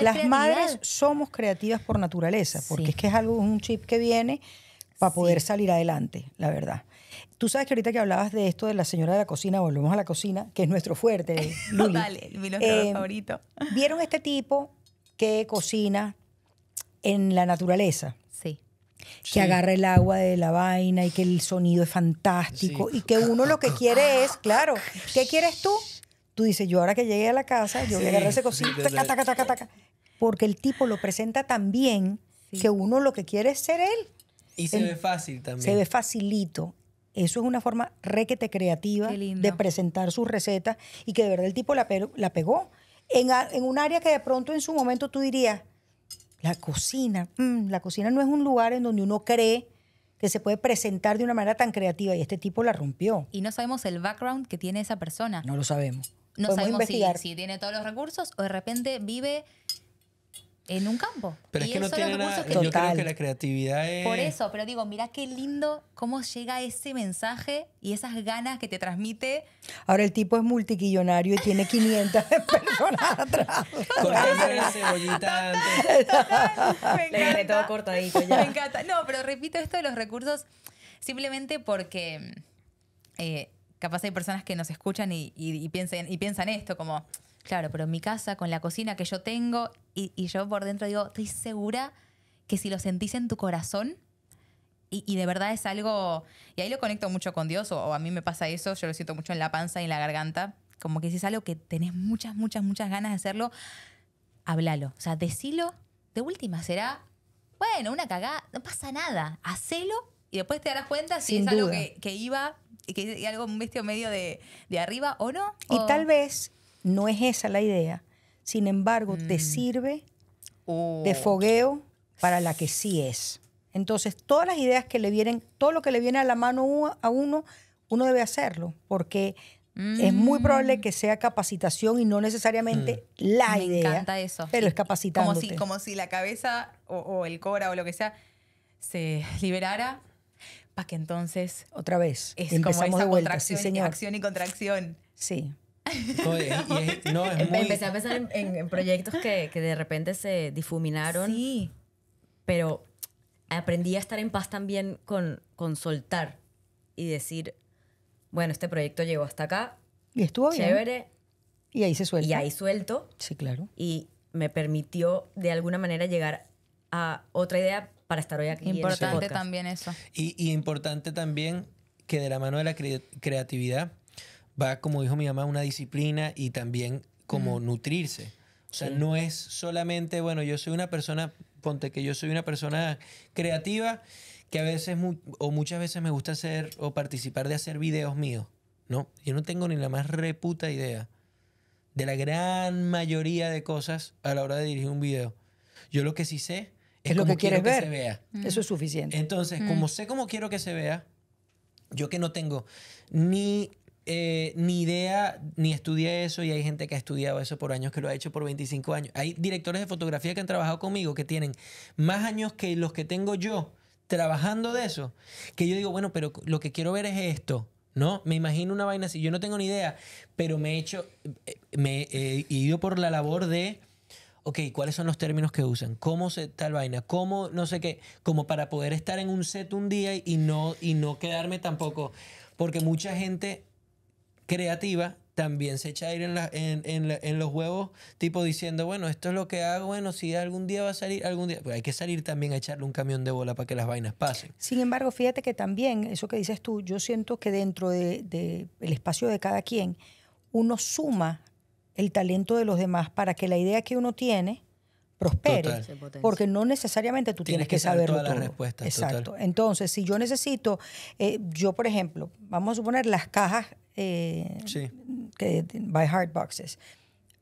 Las madres somos creativas por naturaleza, porque es que es algo, un chip que viene para poder salir adelante, la verdad. Tú sabes que ahorita que hablabas de esto de la señora de la cocina, volvemos a la cocina, que es nuestro fuerte. mi em, favorito. ¿Vieron este tipo que cocina en la naturaleza? Sí. Que agarra el agua de la vaina y que el sonido es fantástico y que uno lo que quiere es, claro, ¿qué quieres tú? Tú dices, yo ahora que llegué a la casa, yo voy a ese cocina, Porque el tipo lo presenta tan bien que uno lo que quiere es ser él. Y se ve fácil también. Se ve facilito. Eso es una forma requete creativa de presentar sus recetas y que de verdad el tipo la, pegó en, un área que de pronto en su momento tú dirías, la cocina, mm, la cocina no es un lugar en donde uno cree que se puede presentar de una manera tan creativa y este tipo la rompió. Y no sabemos el background que tiene esa persona. No lo sabemos. No sabemos si tiene todos los recursos o de repente vive en un campo. Pero es que no tiene nada, que yo que la creatividad es... Por eso, pero digo, mira qué lindo cómo llega ese mensaje y esas ganas que te transmite. Ahora el tipo es multiquillonario y tiene 500 personas atrás. Corriendo cebollita antes. Me encanta. todo corto Me encanta. No, pero repito esto de los recursos simplemente porque... Eh, capaz hay personas que nos escuchan y piensan esto, como, Claro, pero en mi casa, con la cocina que yo tengo, y, yo por dentro digo, estoy segura que si lo sentís en tu corazón, y, de verdad es algo, y ahí lo conecto mucho con Dios, o, a mí me pasa eso, yo lo siento mucho en la panza y en la garganta, como que si es algo que tenés muchas, muchas, muchas ganas de hacerlo, háblalo, o sea, decilo, de última será, bueno, una cagada, no pasa nada, hacelo y después te darás cuenta si es algo que, que iba, que, es algo un vestido medio de, arriba o no. Y tal vez no es esa la idea. Sin embargo, te mm. sirve de oh. fogueo para la que sí es. Entonces, todas las ideas que le vienen, todo lo que le viene a la mano a uno, uno debe hacerlo, porque es muy probable mm. que sea capacitación y no necesariamente mm. la idea. Me encanta eso. Pero es capacitándote. Como si, la cabeza o, el cora o lo que sea se liberara para que entonces... Otra vez, es como esa contracción, acción y contracción. Sí. y Empecé a pensar en, proyectos que, que, de repente se difuminaron. Sí. Pero aprendí a estar en paz también con, con soltar y decir, bueno, este proyecto llegó hasta acá. Y estuvo bien. Chévere. Y ahí se suelta. Y ahí suelto. Sí, claro. Y me permitió de alguna manera llegar a otra idea para estar hoy aquí. Importante este también eso. Y, importante también que de la mano de la creatividad va, como dijo mi mamá, una disciplina y también como nutrirse. O sea, no es solamente, bueno, yo soy una persona, ponte que yo soy una persona creativa que a veces o muchas veces me gusta hacer o participar de hacer videos míos, ¿no? Yo no tengo ni la más reputa idea de la gran mayoría de cosas a la hora de dirigir un video. Yo lo que sí sé es, es lo que quieres ver. se vea. Mm. Eso es suficiente. Entonces, mm. como sé cómo quiero que se vea, yo que no tengo ni eh, ni idea, ni estudié eso y hay gente que ha estudiado eso por años, que lo ha hecho por 25 años. Hay directores de fotografía que han trabajado conmigo que tienen más años que los que tengo yo trabajando de eso, que yo digo, bueno, pero lo que quiero ver es esto. ¿no? Me imagino una vaina así, yo no tengo ni idea, pero me he hecho, eh, me he ido por la labor de, ok, ¿cuáles son los términos que usan? ¿Cómo se tal vaina? ¿Cómo no sé qué? Como para poder estar en un set un día y no, y no quedarme tampoco, porque mucha gente creativa también se echa aire en, en, en, en, los huevos, tipo diciendo, bueno, esto es lo que hago, bueno, si algún día va a salir, algún día, pues hay que salir también a echarle un camión de bola para que las vainas pasen. Sin embargo, fíjate que también, eso que dices tú, yo siento que dentro del de, el espacio de cada quien, uno suma el talento de los demás para que la idea que uno tiene prospere, porque no necesariamente tú tienes, que, saber la respuesta Exacto. Entonces, si yo necesito, eh, yo por ejemplo, vamos a suponer las cajas eh, by hard boxes.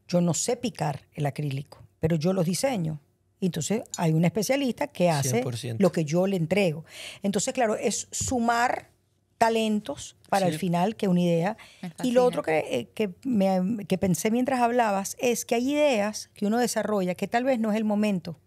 Yo no sé picar el acrílico, pero yo los diseño. Entonces hay un especialista que hace lo que yo le entrego. Entonces, claro, es sumar talentos para el final, que es una idea. Y lo otro que, eh, que, pensé mientras hablabas es que hay ideas que uno desarrolla que tal vez no es el momento.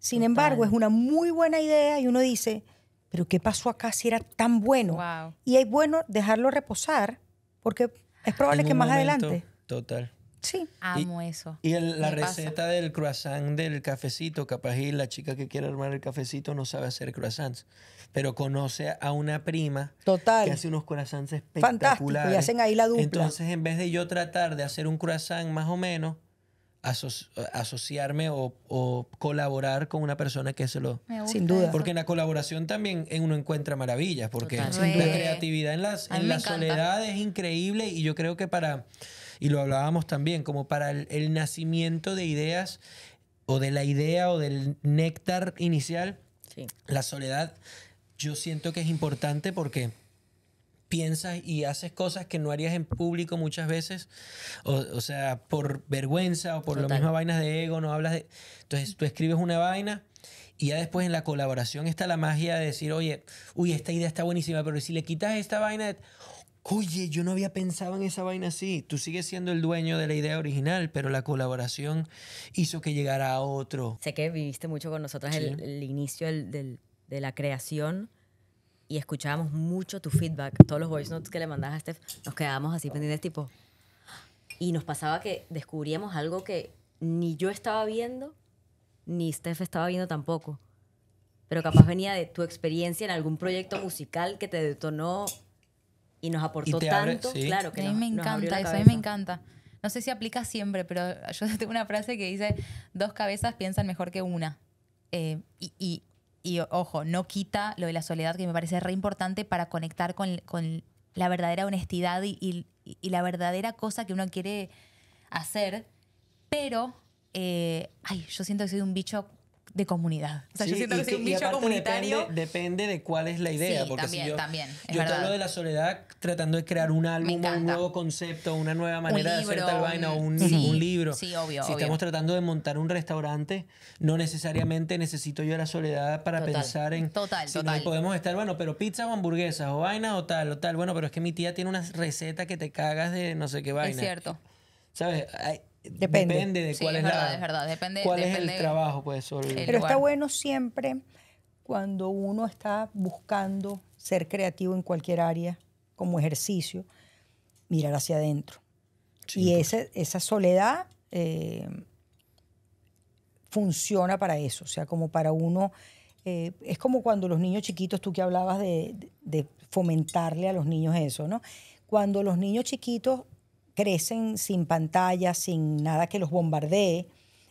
Sin embargo, es una muy buena idea y uno dice, pero ¿qué pasó acá si era tan bueno? Y es bueno dejarlo reposar porque es probable que más adelante. Total. Sí. Amo eso. Y la receta del croissant, del cafecito, capaz y la chica que quiere armar el cafecito no sabe hacer croissants, pero conoce a una prima Total. que hace unos croissants espectaculares. Fantástico, y hacen ahí la dupla. Entonces, en vez de yo tratar de hacer un croissant más o menos, asociarme o, colaborar con una persona que se lo... Sin duda. Porque en la colaboración también uno encuentra maravillas, porque la creatividad en, las, en la soledad es increíble y yo creo que para, y lo hablábamos también, como para el, nacimiento de ideas o de la idea o del néctar inicial, la soledad yo siento que es importante porque piensas y haces cosas que no harías en público muchas veces, o, sea, por vergüenza o por lo mismo vainas de ego, no hablas de... Entonces tú escribes una vaina y ya después en la colaboración está la magia de decir, oye, uy, esta idea está buenísima, pero si le quitas esta vaina, oye, yo no había pensado en esa vaina así, tú sigues siendo el dueño de la idea original, pero la colaboración hizo que llegara a otro. Sé que viviste mucho con nosotros el, inicio de la creación y escuchábamos mucho tu feedback. Todos los voice notes que le mandabas a Steph, nos quedábamos así pendientes, tipo. Y nos pasaba que descubríamos algo que ni yo estaba viendo, ni Steph estaba viendo tampoco. Pero capaz venía de tu experiencia en algún proyecto musical que te detonó y nos aportó tanto. Claro que a mí me encanta eso, a mí me encanta. No sé si aplica siempre, pero yo tengo una frase que dice: dos cabezas piensan mejor que una. Eh, y y ojo, no quita lo de la soledad, que me parece re importante para conectar con, la verdadera honestidad y, y, la verdadera cosa que uno quiere hacer, pero, eh, ay, yo siento que soy un bicho de comunidad. yo siento comunitario. Depende, de cuál es la idea. porque también, yo, también. Yo te hablo de la soledad tratando de crear un álbum, un nuevo concepto, una nueva manera de hacer tal vaina, o un, libro. Sí, obvio. Si estamos tratando de montar un restaurante, no necesariamente necesito yo la soledad para pensar en. Total, si total. podemos estar, bueno, pero pizza o hamburguesas o vaina o tal o tal. Bueno, pero es que mi tía tiene una receta que te cagas de no sé qué vaina. Es cierto. ¿Sabes? Depende. de cuál es, verdad, es verdad. Depende, cuál el trabajo, pues. pero está bueno siempre cuando uno está buscando ser creativo en cualquier área como ejercicio, mirar hacia adentro. y pues. esa soledad eh, funciona para eso, o sea, como para uno... Eh, es como cuando los niños chiquitos, tú que hablabas de fomentarle a los niños eso, ¿no? Cuando los niños chiquitos crecen sin pantalla, sin nada que los bombardee.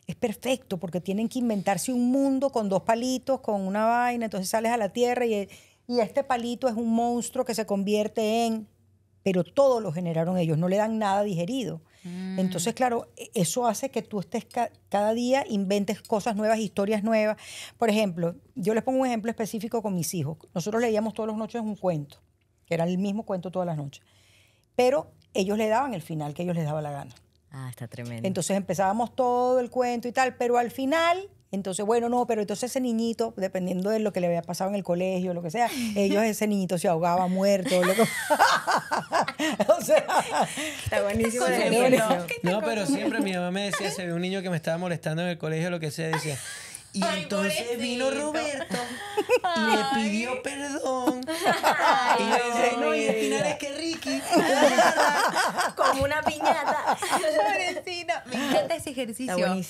Es perfecto porque tienen que inventarse un mundo con dos palitos, con una vaina, entonces sales a la Tierra y, y este palito es un monstruo que se convierte en... Pero todo lo generaron ellos, no le dan nada digerido. Mm. Entonces, claro, e-, eso hace que tú estés cada día, inventes cosas nuevas, historias nuevas. Por ejemplo, yo les pongo un ejemplo específico con mis hijos. Nosotros leíamos todas las noches un cuento, que era el mismo cuento todas las noches. Pero ellos le daban el final que ellos les daban la gana. Ah, está tremendo. Entonces empezábamos todo el cuento y tal, pero al final, entonces, bueno, no, pero entonces ese niñito, dependiendo de lo que le había pasado en el colegio, lo que sea, ellos, ese niñito se ahogaba muerto. está buenísimo. no, pero siempre mi mamá me decía, se ve un niño que me estaba molestando en el colegio, lo que sea, decía. Y entonces vino Roberto y le pidió perdón. y le dice, no, y al final es que Ricky. Como una piñata. Pobrecito. Me encanta ese ejercicio.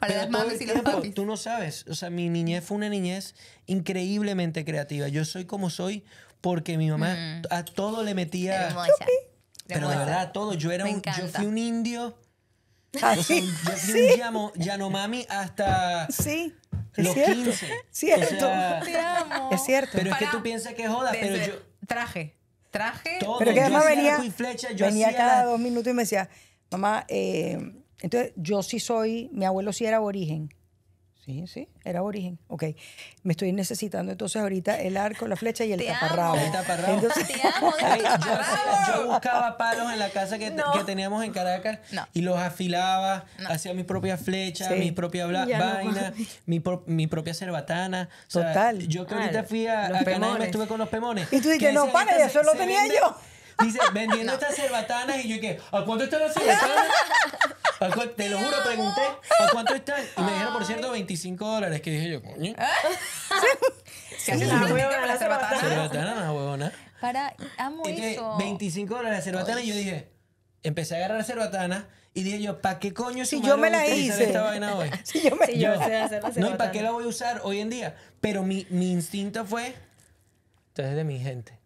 Para las mamis y los papis. Tú no sabes. O sea, mi niñez fue una niñez increíblemente creativa. Yo soy como soy porque mi mamá mm. a todo le metía. Pero de verdad, a todo. Yo era yo fui un indio. Así, yo fui un llano, llano mami hasta. Sí es los cierto. 15. Cierto. Te amo. Es cierto. Pero es que tú piensas que joda, pero yo... Traje, traje. Todo. Pero que además venía, flecha, venía cada dos minutos y me decía, mamá, eh, entonces yo sí soy, mi abuelo sí era aborigen. Sí, sí, era origen. Ok. Me estoy necesitando entonces ahorita el arco, la flecha y el taparrabo. El Entonces... Te amo, yo, yo, buscaba palos en la casa que, que teníamos en Caracas y los afilaba, hacía mi propia flecha, mi propia vaina, mi, mi, propia cerbatana. Total. Yo que ahorita fui a, la me estuve con los pemones. Y tú dices, no, para, eso lo tenía yo. Dice, vendiendo estas cerbatanas y yo dije, ¿a cuánto están las cerbatana? Te lo juro, pregunté cuánto está? Y me dijeron, por cierto, 25 dólares. Que dije yo, coño. Se hace la huevona la cerbatana. Cerbatana, huevona. Para, amo eso. 25 dólares la cerbatana y yo dije, empecé a agarrar la cerbatana y dije yo, ¿para qué coño si yo me la hice esta vaina hoy? si yo me yo, la hice. No, ¿y para qué la voy a usar hoy en día? Pero mi, mi instinto fue, entonces de mi gente.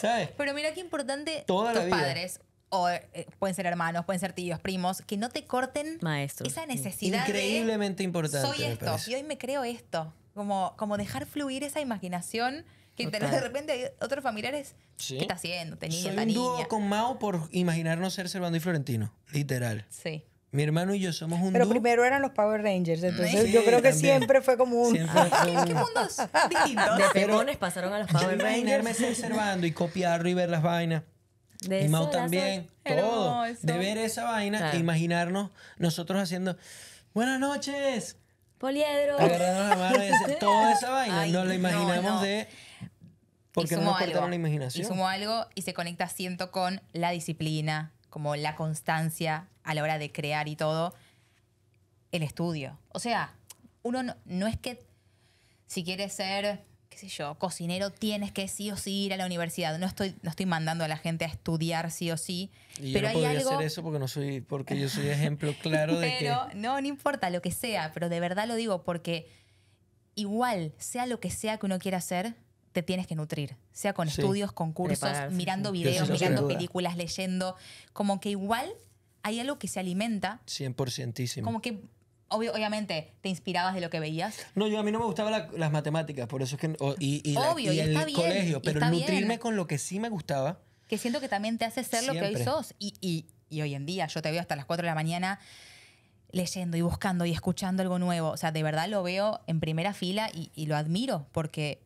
¿Sabes? Pero mira qué importante Toda tus padres o eh, pueden ser hermanos, pueden ser tíos, primos, que no te corten esa necesidad. Increíblemente importante. Soy esto y hoy me creo esto. Como, como dejar fluir esa imaginación que de repente hay otros familiares. Sí. ¿Qué está haciendo? Tenía, Soy un dúo con Mao por imaginarnos ser Servando y Florentino. Literal. Sí. Mi hermano y yo somos un Pero primero eran los Power Rangers, entonces yo creo que siempre fue como un... Siempre ¿Qué, mundos De perones pasaron a los Power Rangers. Imaginarme ser Servando y copiarlo y ver las vainas y Mau también, todo. De ver esa vaina e imaginarnos nosotros haciendo, buenas noches. Poliedro. toda esa vaina. No nos imaginamos de... Porque no nos algo, la imaginación. Y sumo algo y se conecta siento con la disciplina, como la constancia a la hora de crear y todo. El estudio. O sea, uno no, es que si quiere ser yo, cocinero, tienes que sí o sí ir a la universidad. No estoy, no estoy mandando a la gente a estudiar sí o sí. pero yo no podría algo... eso porque no yo soy ejemplo claro de No, no importa lo que sea, pero de verdad lo digo porque igual, sea lo que sea que uno quiera hacer, te tienes que nutrir, sea con estudios, con cursos, mirando videos, mirando películas, leyendo, como que igual hay algo que se alimenta. 100%. Como que obviamente, te inspirabas de lo que veías. No, yo a mí no me gustaban las matemáticas, por eso es que. y, y, el colegio, pero nutrirme con lo que sí me gustaba. Que siento que también te hace ser lo que hoy sos. Y, hoy en día, yo te veo hasta las 4 de la mañana leyendo y buscando y escuchando algo nuevo. O sea, de verdad lo veo en primera fila y, lo admiro, porque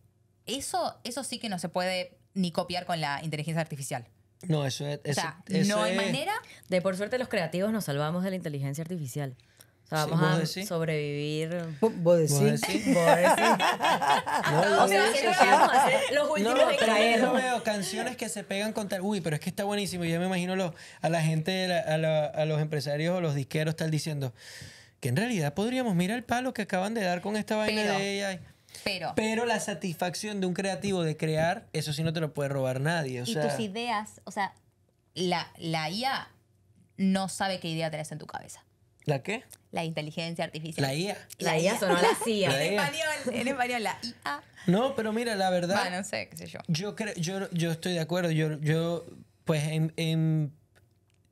eso, eso sí que no se puede ni copiar con la inteligencia artificial. No, eso es... o sea, no hay manera... De por suerte los creativos nos salvamos de la inteligencia artificial vamos a sobrevivir. ¿Vos decís? ¿Vos decís? los últimos no, canciones que se pegan con tal... Uy, pero es que está buenísimo. Yo me imagino a la gente, a, los empresarios o los disqueros tal diciendo que en realidad podríamos mirar el palo que acaban de dar con esta vaina de AI. Pero, la satisfacción de un creativo de crear, eso sí no te lo puede robar nadie. y tus ideas, o sea, la, la IA no sabe qué idea tenés en tu cabeza. ¿La qué? La inteligencia artificial. La IA. La, IA sonó la CIA. en español, la IA. No, pero mira, la verdad. sé, qué sé yo. Yo, creo, yo, estoy de acuerdo. Yo, yo pues, en,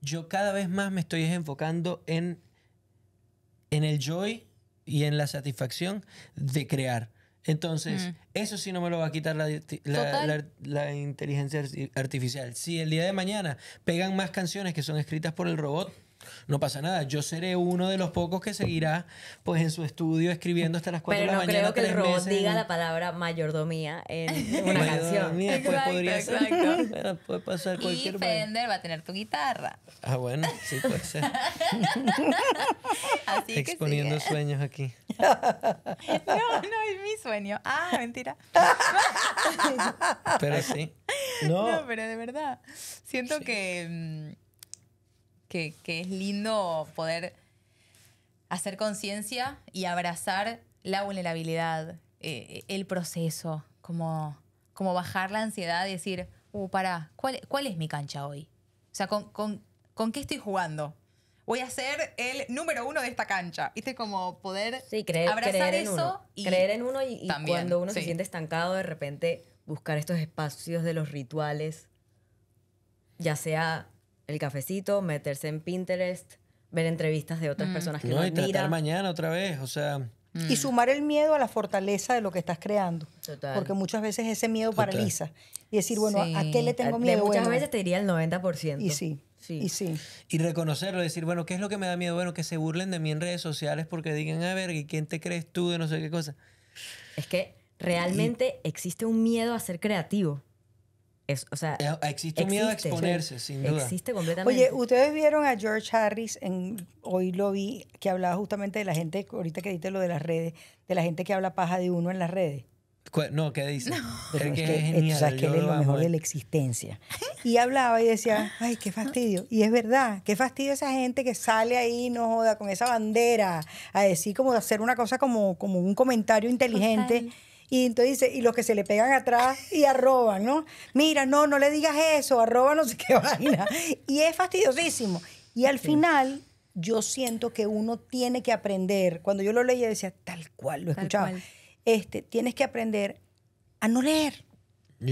yo cada vez más me estoy enfocando en, en el joy y en la satisfacción de crear. Entonces, eso sí no me lo va a quitar la, inteligencia artificial. Si el día de mañana pegan más canciones que son escritas por el robot, no pasa nada, yo seré uno de los pocos que seguirá pues en su estudio escribiendo hasta las 4 de la mañana. Pero no creo que el robot diga la palabra mayordomía en una pues, canción. Pues podría ser, puede pasar cualquier Y Fender va a tener tu guitarra. Ah, bueno, sí puede ser. Exponiendo sueños aquí. No, no es mi sueño. Ah, mentira. pero sí. No. pero de verdad. Siento que mm, que, es lindo poder hacer conciencia y abrazar la vulnerabilidad, eh, el proceso, como, como bajar la ansiedad y decir, uh, para ¿cuál, ¿cuál es mi cancha hoy? O sea, ¿con, con, qué estoy jugando? Voy a ser el número uno de esta cancha. ¿Viste? Como poder abrazar eso. Y creer en uno y, cuando uno se siente estancado, de repente buscar estos espacios de los rituales, ya sea el cafecito, meterse en Pinterest, ver entrevistas de otras mm. personas que no, uno y tratar mañana otra vez, o sea... Y mm. sumar el miedo a la fortaleza de lo que estás creando. Porque muchas veces ese miedo paraliza. Y decir, bueno, ¿a qué le tengo ah, miedo? muchas veces te diría el 90%. Y sí. Sí. Y, sí. y reconocerlo, decir, bueno, ¿qué es lo que me da miedo? Bueno, que se burlen de mí en redes sociales porque digan, a ver, ¿y quién te crees tú de no sé qué cosa? Es que realmente existe un miedo a ser creativo. Eh, existe un miedo a exponerse, sin duda. Existe completamente. Oye, ustedes vieron a George Harris, en, hoy lo vi, que hablaba justamente de la gente, ahorita que dices lo de las redes, de la gente que habla paja de uno en las redes. No, ¿qué dice? No. que, eh, es lo mejor de eh. la existencia. Y hablaba y decía, ay, qué fastidio. Y es verdad, qué fastidio esa gente que sale ahí, no joda, con esa bandera, a decir como hacer una cosa como, como un comentario inteligente. Y entonces dice, y los que se le pegan atrás y arroban, ¿no? Mira, no, no le digas eso, arroba no sé qué vaina. Y es fastidiosísimo. Y al final, yo siento que uno tiene que aprender, cuando yo lo leía decía, tal cual, lo escuchaba, este, tienes que aprender a no leer.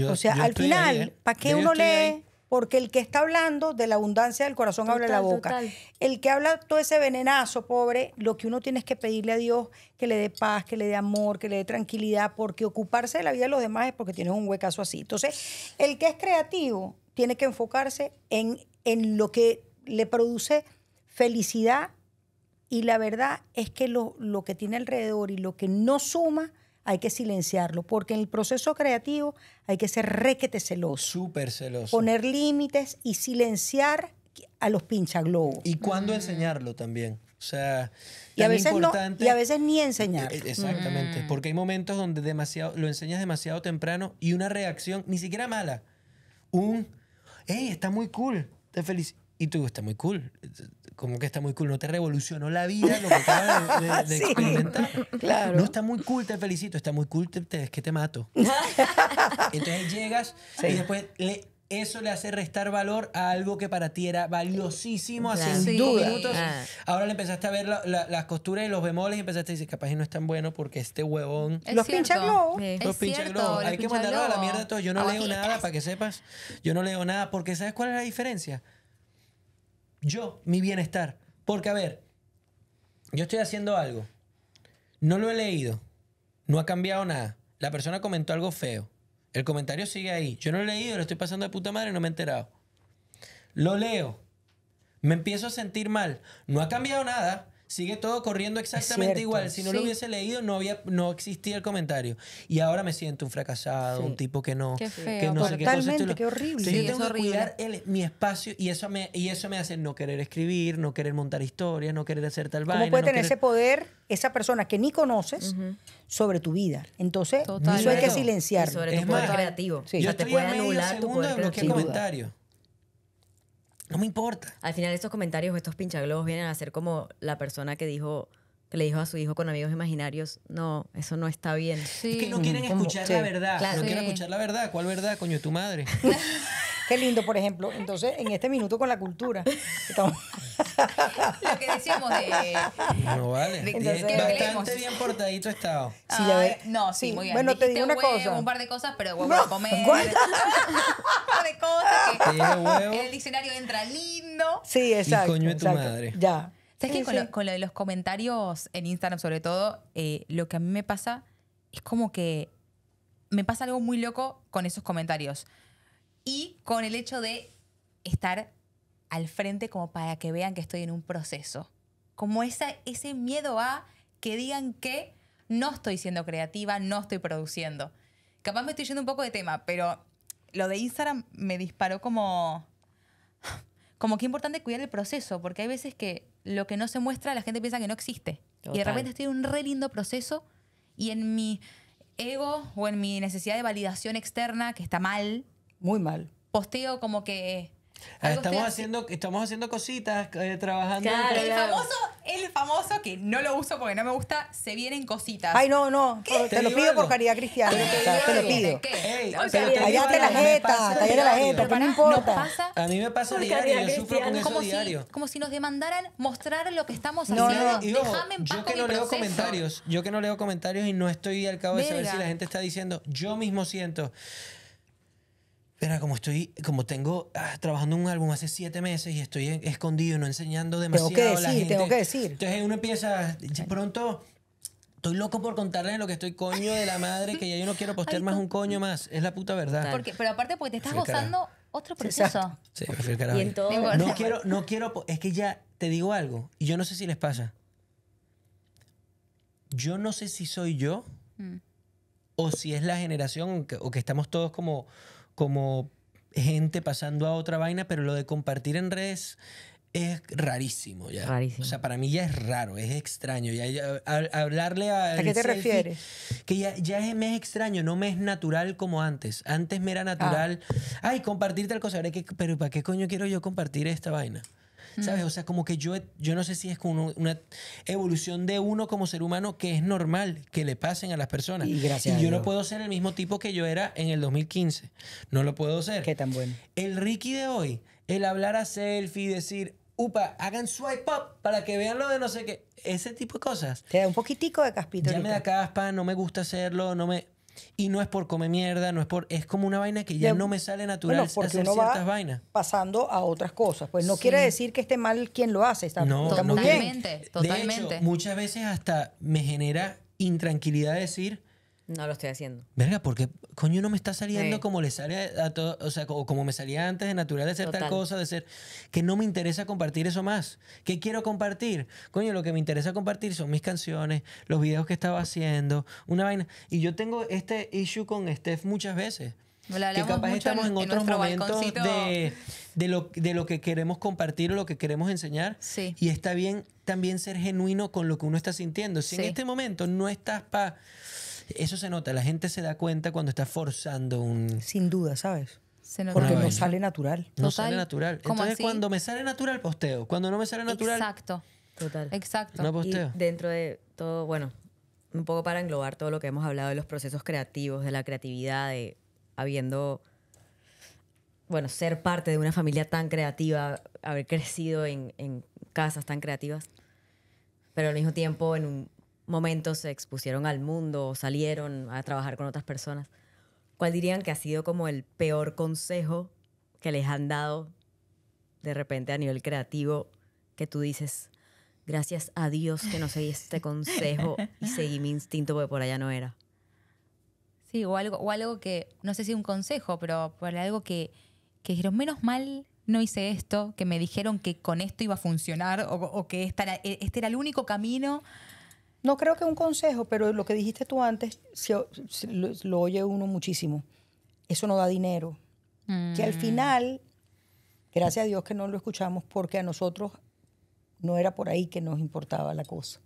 o sea, al final, ¿eh? ¿para qué uno lee? porque el que está hablando de la abundancia del corazón abre la boca. El que habla todo ese venenazo, pobre, lo que uno tiene es que pedirle a Dios que le dé paz, que le dé amor, que le dé tranquilidad, porque ocuparse de la vida de los demás es porque tienes un huecazo así. Entonces, el que es creativo tiene que enfocarse en, en lo que le produce felicidad y la verdad es que lo, lo que tiene alrededor y lo que no suma hay que silenciarlo, porque en el proceso creativo hay que ser requete celoso. Súper celoso. Poner límites y silenciar a los pinchaglobos. ¿Y cuándo enseñarlo también? O sea, y a veces importante. No, y a veces ni enseñar. E, exactamente, mm. porque hay momentos donde demasiado, lo enseñas demasiado temprano y una reacción ni siquiera mala. Un, hey, está muy cool, te felicito. Y tú, está muy cool como que está muy cool, no te revolucionó la vida lo que acabas de, experimentar. Claro. No está muy cool, te felicito, está muy cool, te, es que te mato. Entonces llegas y después eso le hace restar valor a algo que para ti era valiosísimo hace sí. minutos. Ah. Ahora le empezaste a ver las costuras y los bemoles y empezaste a decir, capaz y no es tan bueno porque este huevón... los pincha globos Los Hay que mandarlo a la mierda todo. Yo no leo nada, para que sepas. Yo no leo nada porque ¿sabes cuál es la diferencia? yo, mi bienestar. Porque, a ver, yo estoy haciendo algo, no lo he leído, no ha cambiado nada, la persona comentó algo feo, el comentario sigue ahí, yo no lo he leído, lo estoy pasando de puta madre y no me he enterado. Lo leo, me empiezo a sentir mal, no ha cambiado nada, sigue todo corriendo exactamente igual. Si no lo hubiese leído, no, había, no existía el comentario. Y ahora me siento un fracasado, un tipo que no. Que no sé qué, cosa. qué horrible. yo tengo que cuidar mi espacio y eso, me, y eso me hace no querer escribir, no querer montar historias, no querer hacer tal vaina. ¿Cómo puede tener ese poder esa persona que ni conoces sobre tu vida? Entonces, eso hay que silenciar sobre más, creativo. Yo te puede anular tu poder comentario. No me importa. Al final estos comentarios, estos pinchaglobos vienen a ser como la persona que dijo que le dijo a su hijo con amigos imaginarios, no, eso no está bien. Es que no quieren escuchar la verdad. No quieren escuchar la verdad. ¿Cuál verdad, coño, tu madre? Qué lindo, por ejemplo. Entonces, en este minuto con la cultura. Lo que decíamos de. No vale. que bastante bien portadito estado. Sí, No, sí, muy bien. Bueno, Dijiste te digo una huevo, cosa. Un par de cosas, pero huevo no, comer. un par de cosas. Que el diccionario entra lindo. Sí, exacto. Y coño de tu madre. Ya. ¿Sabes que con, lo, con, lo, de los comentarios en Instagram, sobre todo, eh, lo que a mí me pasa es como que me pasa algo muy loco con esos comentarios y con el hecho de estar al frente como para que vean que estoy en un proceso. Como esa, ese miedo a que digan que no estoy siendo creativa, no estoy produciendo. Capaz me estoy yendo un poco de tema, pero lo de Instagram me disparó como... Como que es importante cuidar el proceso, porque hay veces que lo que no se muestra la gente piensa que no existe. Y de repente estoy en un re lindo proceso y en mi ego o en mi necesidad de validación externa, que está mal, muy mal. Posteo como que... Eh, ah, estamos haciendo, estamos haciendo cositas, eh, trabajando. el, famoso, el famoso, que no lo uso porque no me gusta, se vienen cositas. Ay, no, no. Te, lo pido por caridad cristiana. Te, lo pido. Callate la jeta, tallate la jeta, no importa. a mí me pasa diario, yo sufro con eso como diario. Si, como si nos demandaran mostrar lo que estamos haciendo. Déjame en yo que no leo comentarios, yo que no leo comentarios y no estoy al cabo de saber si la gente está diciendo, yo mismo siento... Pero como estoy, como tengo ah, trabajando un álbum hace siete meses y estoy escondido, no enseñando demasiado. Tengo que a la decir, gente. tengo que decir. Entonces uno empieza, de pronto, estoy loco por contarle lo que estoy coño de la madre, que ya yo no quiero postear más un coño más. Es la puta verdad. Porque, pero aparte porque te estás gozando otro proceso. Sí, prefiero el carajo. Y en No quiero, no quiero, es que ya te digo algo, y yo no sé si les pasa. Yo no sé si soy yo mm. o si es la generación o que estamos todos como como gente pasando a otra vaina, pero lo de compartir en redes es rarísimo ya. O sea, para mí ya es raro, es extraño. Ya, hablarle a... ¿A qué te refieres? Que ya, ya es, me es extraño, no me es natural como antes. Antes me era natural, ah. ay, compartir tal cosa. pero ¿para qué coño quiero yo compartir esta vaina? ¿sabes? O sea, como que yo, yo no sé si es como una evolución de uno como ser humano que es normal que le pasen a las personas. Y gracias. yo no puedo ser el mismo tipo que yo era en el 2015. No lo puedo ser. Qué tan bueno. El Ricky de hoy, el hablar a selfie, decir, upa, hagan swipe up para que vean lo de no sé qué. Ese tipo de cosas. Te da un poquitico de caspito. Ya me da caspa, no me gusta hacerlo, no me... Y no es por comer mierda, no es por. Es como una vaina que ya no me sale natural bueno, porque Pasando a otras cosas. Pues no quiere decir que esté mal quien lo hace. Está, no, totalmente, muchas veces hasta me genera intranquilidad decir no lo estoy haciendo. Verga, porque coño no me está saliendo como le sale a todo, o sea, como, me salía antes de natural de hacer tal cosa, de ser que no me interesa compartir eso más. ¿Qué quiero compartir? Coño, lo que me interesa compartir son mis canciones, los videos que estaba haciendo, una vaina. Y yo tengo este issue con Steph muchas veces. Que capaz estamos en, otros momentos de, lo, de lo que queremos compartir o lo que queremos enseñar. Sí. Y está bien también ser genuino con lo que uno está sintiendo. Si en este momento no estás para eso se nota, la gente se da cuenta cuando está forzando un... Sin duda, ¿sabes? Se nota. Porque no sale natural. No sale natural. Entonces cuando me sale natural posteo, cuando no me sale natural... Exacto. Total. Exacto. No posteo. dentro de todo, bueno, un poco para englobar todo lo que hemos hablado de los procesos creativos, de la creatividad, de habiendo bueno, ser parte de una familia tan creativa, haber crecido en, casas tan creativas, pero al mismo tiempo en un momentos se expusieron al mundo o salieron a trabajar con otras personas, ¿cuál dirían que ha sido como el peor consejo que les han dado de repente a nivel creativo que tú dices, gracias a Dios que no seguí este consejo y seguí mi instinto porque por allá no era? Sí, o algo, o algo que, no sé si un consejo, pero por algo que, que dijeron, menos mal no hice esto, que me dijeron que con esto iba a funcionar o, que e, este era el único camino no creo que un consejo, pero lo que dijiste tú antes lo, oye uno muchísimo. Eso no da dinero. Que al mm. final, gracias a Dios que no lo escuchamos porque a nosotros no era por ahí que nos importaba la cosa.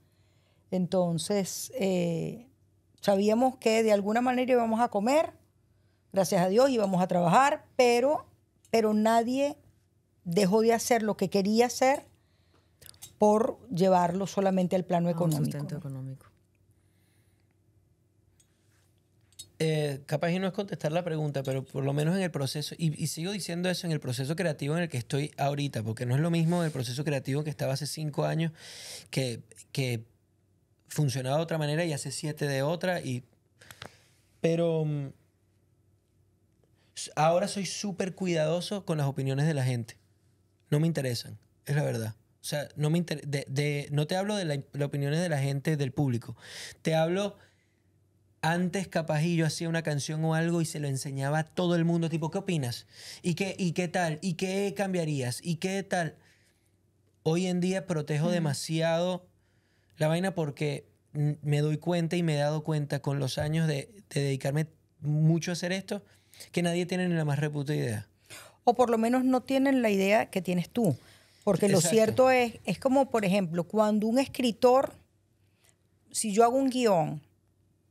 Entonces, eh, sabíamos que de alguna manera íbamos a comer, gracias a Dios íbamos a trabajar, pero, pero nadie dejó de hacer lo que quería hacer por llevarlo solamente al plano económico. Eh, capaz y no es contestar la pregunta, pero por lo menos en el proceso, y, sigo diciendo eso en el proceso creativo en el que estoy ahorita, porque no es lo mismo el proceso creativo que estaba hace cinco años, que, que funcionaba de otra manera y hace siete de otra, y, pero mm, ahora soy súper cuidadoso con las opiniones de la gente. No me interesan, es la verdad. O sea, no, me no te hablo de las la opiniones de la gente, del público. Te hablo antes capaz yo hacía una canción o algo y se lo enseñaba a todo el mundo, tipo, ¿qué opinas? ¿Y qué, y qué tal? ¿Y qué cambiarías? ¿Y qué tal? Hoy en día protejo demasiado la vaina porque me doy cuenta y me he dado cuenta con los años de, de dedicarme mucho a hacer esto que nadie tiene ni la más reputa idea. O por lo menos no tienen la idea que tienes tú. Porque lo cierto es, es como, por ejemplo, cuando un escritor, si yo hago un guión,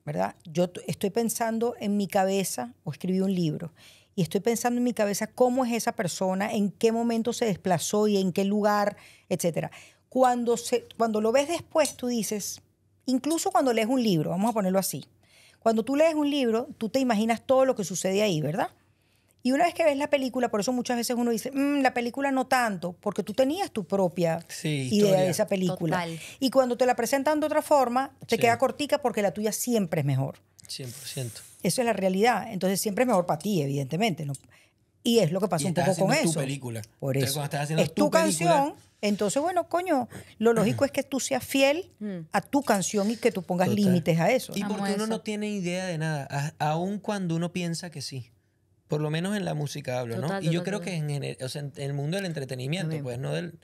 ¿verdad? Yo estoy pensando en mi cabeza, o escribí un libro, y estoy pensando en mi cabeza cómo es esa persona, en qué momento se desplazó y en qué lugar, etcétera. Cuando, se, cuando lo ves después, tú dices, incluso cuando lees un libro, vamos a ponerlo así, cuando tú lees un libro, tú te imaginas todo lo que sucede ahí, ¿verdad? Y una vez que ves la película, por eso muchas veces uno dice, mm, la película no tanto, porque tú tenías tu propia idea de esa película. Y cuando te la presentan de otra forma, te queda cortica porque la tuya siempre es mejor. 100%. Eso es la realidad. Entonces siempre es mejor para ti, evidentemente. ¿no? Y es lo que pasa un poco con tu Película. Por eso. es tu, canción. Entonces, bueno, coño, lo lógico es que tú seas fiel mm. a tu canción y que tú pongas límites a eso. Y porque uno no tiene idea de nada, aun cuando uno piensa que sí. Por lo menos en la música hablo, ¿no? y yo creo que en el, mundo del entretenimiento, pues, no del.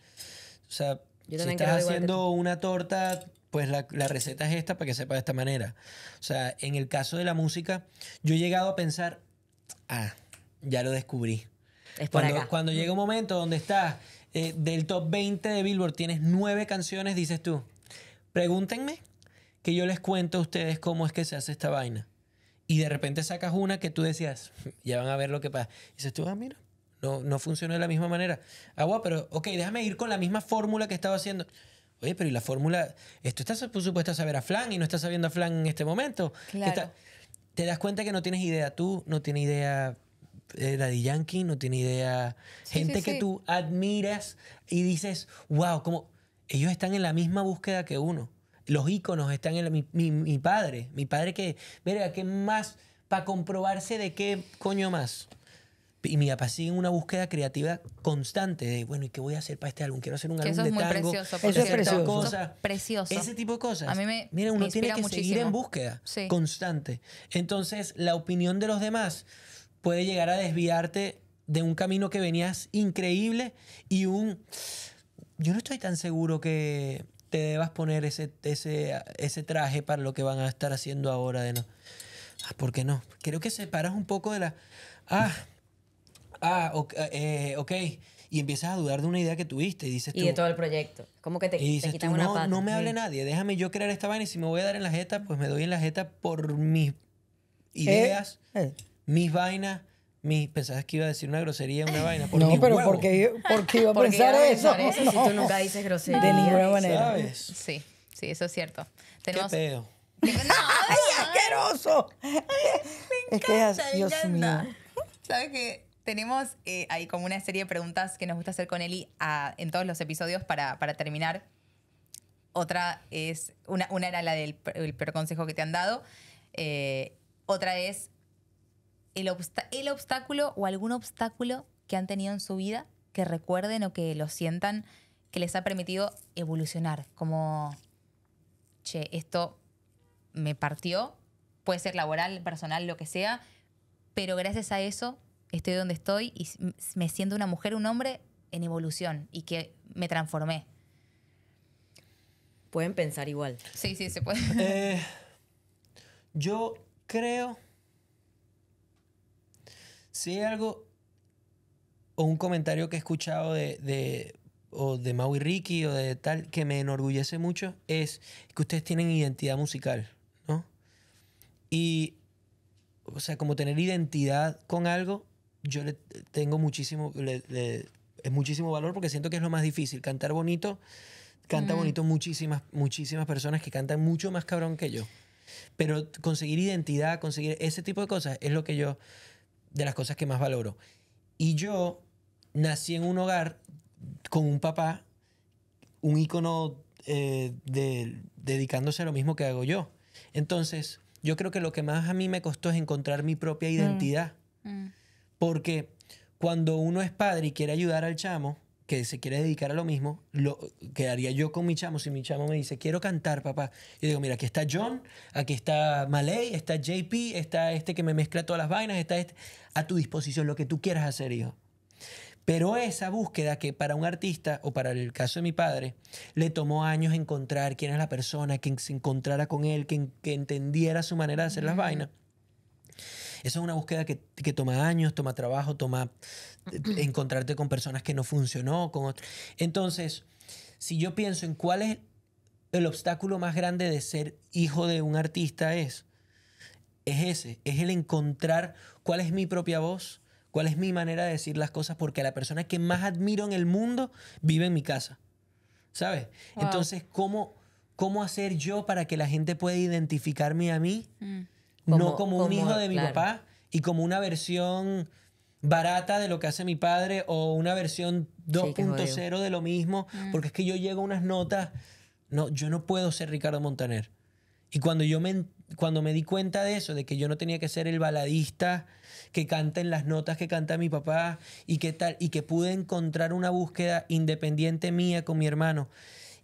O sea, si estás haciendo una torta, pues la, receta es esta para que sepa de esta manera. O sea, en el caso de la música, yo he llegado a pensar, ah, ya lo descubrí. cuando, llega un momento donde estás eh, del top 20 de Billboard, tienes nueve canciones, dices tú, pregúntenme que yo les cuento a ustedes cómo es que se hace esta vaina. Y de repente sacas una que tú decías, hmm, ya van a ver lo que pasa. Y dices tú, ah, mira, no, no funcionó de la misma manera. Ah, pero, ok, déjame ir con la misma fórmula que estaba haciendo. Oye, pero ¿y la fórmula? Esto estás por supuesto a saber a Flan y no estás sabiendo a Flan en este momento. te das cuenta que no tienes idea tú, no tiene idea de eh, Daddy Yankee, no tiene idea gente que tú admiras y dices, wow, como ellos están en la misma búsqueda que uno los íconos están en mi, padre. Mi padre que, verga, ¿qué más? Para comprobarse de qué coño más. Y mi papá sigue una búsqueda creativa constante de, bueno, ¿y qué voy a hacer para este álbum? Quiero hacer un que álbum eso es muy Precioso, eso es precioso. Ese tipo de cosas. A mí me Mira, uno tiene que seguir en búsqueda constante. Entonces, la opinión de los demás puede llegar a desviarte de un camino que venías increíble y un... Yo no estoy tan seguro que, te debas poner ese, ese, traje para lo que van a estar haciendo ahora de no. Ah, ¿Por qué no? Creo que separas un poco de la... Ah, ah, ok. Eh, y empiezas a dudar de una idea que tuviste y dices... Tú, y de todo el proyecto. Como que te, y dices no, No me hable mm. nadie, déjame yo crear esta vaina y si me voy a dar en la jeta, pues me doy en la jeta por mis eh, ideas, eh. mis vainas mis pensabas que iba a decir una grosería, una vaina. no, pero ¿por porque, porque iba a pensar, eso. Si tú nunca dices grosería. De ninguna manera. Sí, sí, eso es cierto. Tenemos... ¿Qué pedo? ¡Ay, asqueroso! me encanta, es que, Dios mío. ¿Sabes qué? Tenemos eh, ahí como una serie de preguntas que nos gusta hacer con Eli ah, en todos los episodios para, para terminar. Otra es, una, una era la del el peor consejo que te han dado. Eh, otra es el, obstáculo o algún obstáculo que han tenido en su vida que recuerden o que lo sientan que les ha permitido evolucionar. Como, che, esto me partió, puede ser laboral, personal, lo que sea, pero gracias a eso estoy donde estoy y me siento una mujer, un hombre en evolución y que me transformé. Pueden pensar igual. Sí, sí, se puede. Eh, yo creo hay algo o un comentario que he escuchado de, de, o Mau Ricky o de tal que me enorgullece mucho es que ustedes tienen identidad musical, ¿no? Y, o sea, como tener identidad con algo, yo le tengo muchísimo, es muchísimo valor porque siento que es lo más difícil. Cantar bonito, canta mm. bonito muchísimas, muchísimas personas que cantan mucho más cabrón que yo. Pero conseguir identidad, conseguir ese tipo de cosas es lo que yo de las cosas que más valoro. Y yo nací en un hogar con un papá, un ícono eh, dedicándose a lo mismo que hago yo. Entonces, yo creo que lo que más a mí me costó es encontrar mi propia mm. identidad. Mm. Porque cuando uno es padre y quiere ayudar al chamo, que se quiere dedicar a lo mismo, lo, quedaría yo con mi chamo. Si mi chamo me dice, quiero cantar, papá, yo digo, mira, aquí está John, aquí está Malay, está JP, está este que me mezcla todas las vainas, está este, a tu disposición, lo que tú quieras hacer, hijo. Pero esa búsqueda que para un artista, o para el caso de mi padre, le tomó años encontrar quién es la persona, que se encontrara con él, que entendiera su manera de hacer las vainas, esa es una búsqueda que, toma años, toma trabajo, toma eh, encontrarte con personas que no funcionó, con Entonces, si yo pienso en cuál es el obstáculo más grande de ser hijo de un artista es, es ese, es el encontrar cuál es mi propia voz, cuál es mi manera de decir las cosas, porque la persona que más admiro en el mundo vive en mi casa, ¿sabes? Entonces, ¿cómo, ¿cómo hacer yo para que la gente pueda identificarme a mí? Mm no como, un hijo de mi papá y como una versión barata de lo que hace mi padre o una versión 2.0 de lo mismo, mm. porque es que yo llego a unas notas, no, yo no puedo ser Ricardo Montaner. Y cuando yo me, cuando me di cuenta de eso, de que yo no tenía que ser el baladista que canta en las notas que canta mi papá y que tal, y que pude encontrar una búsqueda independiente mía con mi hermano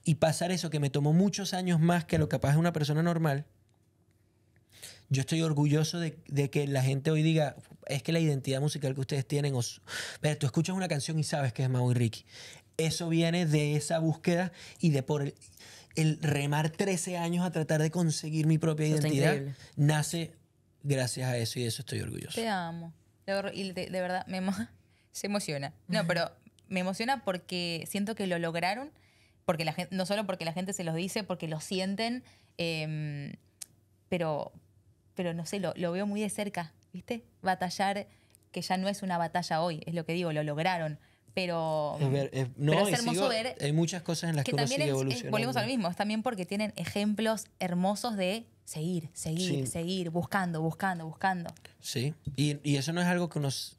y pasar eso que me tomó muchos años más que lo capaz de una persona normal, yo estoy orgulloso de, que la gente hoy diga, es que la identidad musical que ustedes tienen, o pero tú escuchas una canción y sabes que es Maui Ricky. Eso viene de esa búsqueda y de por el, remar 13 años a tratar de conseguir mi propia identidad. Nace gracias a eso y de eso estoy orgulloso. Te amo. Y de, verdad, me, se emociona. No, pero me emociona porque siento que lo lograron, porque la gente, no solo porque la gente se los dice, porque lo sienten, em, pero pero no sé, lo, veo muy de cerca, ¿viste? Batallar que ya no es una batalla hoy, es lo que digo, lo lograron. Pero es, hermoso ver. Hay muchas cosas en las que, uno sigue evolucionando. volvemos al mismo, es también porque tienen ejemplos hermosos de seguir, seguir, seguir, buscando, buscando, buscando. Sí, y, y, eso no es algo que nos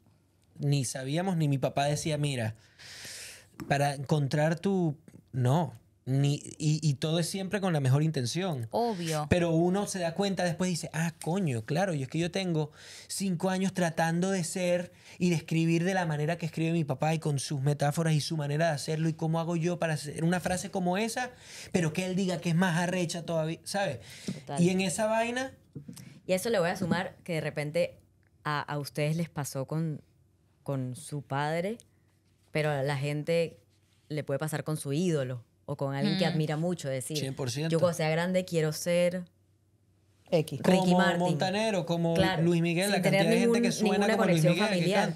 ni sabíamos, ni mi papá decía, mira, para encontrar tu. No, y, todo es siempre con la mejor intención. Obvio. Pero uno se da cuenta después y dice, ah, coño, claro, yo es que yo tengo cinco años tratando de ser y de escribir de la manera que escribe mi papá y con sus metáforas y su manera de hacerlo y cómo hago yo para hacer una frase como esa, pero que él diga que es más arrecha todavía, ¿sabes? Y en esa vaina... Y a eso le voy a sumar que de repente a, ustedes les pasó con, con su padre, pero a la gente le puede pasar con su ídolo o con alguien que mm. admira mucho, decir, yo cuando sea grande quiero ser X. Ricky como Martin. Montanero, como Luis Miguel, la cantidad de gente que suena como Luis Miguel familiar.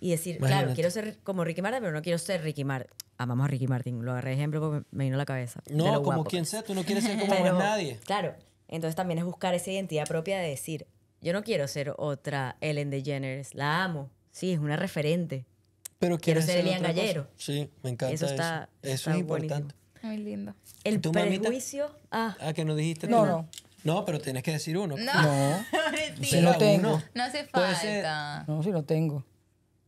Y decir, claro, quiero ser como Ricky Martin, pero no quiero ser Ricky Martin. Amamos a Ricky Martin, lo agarré de ejemplo porque me vino a la cabeza. No, como quien sea, tú no quieres ser como nadie. Claro, entonces también es buscar esa identidad propia de decir, yo no quiero ser otra Ellen DeGeneres, la amo, sí, es una referente, pero quiero ser Elian Gallero. Sí, me encanta eso. Está, es importante. Muy lindo. El prejuicio ah. ah, que no dijiste No, no. No, pero tienes que decir uno. No, no. si no tengo. No hace falta. No, si no tengo.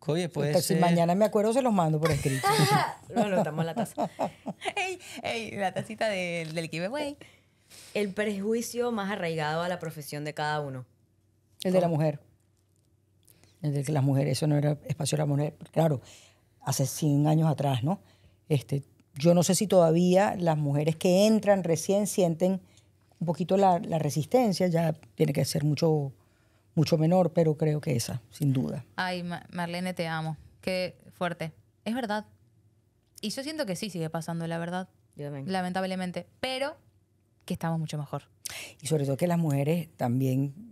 Oye, pues. Este, si mañana me acuerdo, se los mando por escrito. no, no, la taza. ey, ey, la tacita del giveaway. El prejuicio más arraigado a la profesión de cada uno. El de la mujer de que las mujeres, eso no era espacio de la mujer, claro, hace 100 años atrás, ¿no? Este, yo no sé si todavía las mujeres que entran recién sienten un poquito la, resistencia, ya tiene que ser mucho, mucho menor, pero creo que esa, sin duda. Ay, Marlene, te amo. Qué fuerte. Es verdad. Y yo siento que sí sigue pasando, la verdad. Lamentablemente. Pero que estamos mucho mejor. Y sobre todo que las mujeres también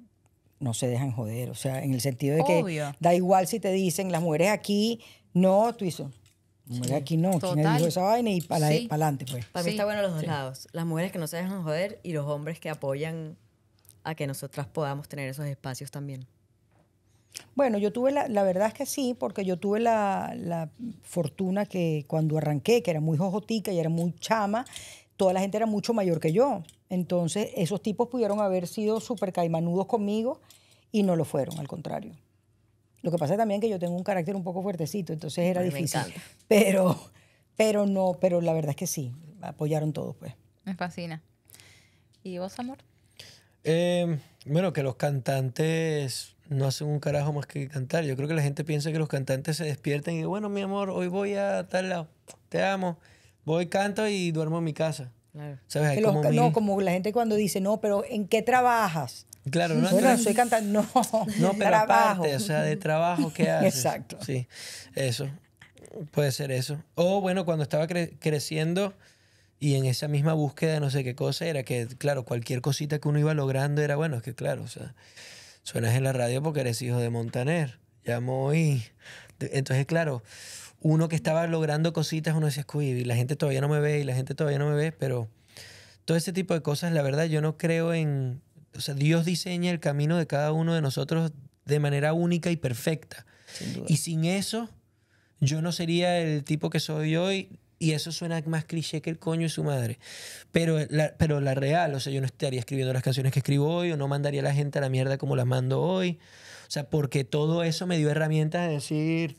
no se dejan joder. O sea, en el sentido de que da igual si te dicen las mujeres aquí, no, tú dices, mujeres aquí no, ¿quién dijo esa vaina? Y para adelante, pues. Para mí está bueno los dos lados. Las mujeres que no se dejan joder y los hombres que apoyan a que nosotras podamos tener esos espacios también. Bueno, yo tuve la, verdad es que sí, porque yo tuve la, la fortuna que cuando arranqué, que era muy jojotica y era muy chama, toda la gente era mucho mayor que yo. Entonces, esos tipos pudieron haber sido súper caimanudos conmigo y no lo fueron, al contrario. Lo que pasa es también que yo tengo un carácter un poco fuertecito, entonces era difícil. Pero, pero no, pero la verdad es que sí, apoyaron todos, pues. Me fascina. ¿Y vos, amor? Em, bueno, que los cantantes no hacen un carajo más que cantar. Yo creo que la gente piensa que los cantantes se despierten y, bueno, mi amor, hoy voy a tal lado, te amo, voy, canto y duermo en mi casa como No, como la gente cuando dice, no, pero ¿en qué trabajas? Claro, no. soy no. No, pero trabajo. aparte, o sea, de trabajo, ¿qué haces? Exacto. Sí, eso. Puede ser eso. O bueno, cuando estaba creciendo y en esa misma búsqueda de no sé qué cosa, era que, claro, cualquier cosita que uno iba logrando era, bueno, es que claro, o sea, suenas en la radio porque eres hijo de Montaner llamó y... Entonces, claro, uno que estaba logrando cositas, uno decía, y la gente todavía no me ve y la gente todavía no me ve, pero todo ese tipo de cosas, la verdad, yo no creo en... O sea, Dios diseña el camino de cada uno de nosotros de manera única y perfecta. y sin eso, yo no sería el tipo que soy hoy. Y eso suena más cliché que el coño y su madre. Pero la, pero la real, o sea, yo no estaría escribiendo las canciones que escribo hoy, o no mandaría a la gente a la mierda como las mando hoy. O sea, porque todo eso me dio herramientas de decir,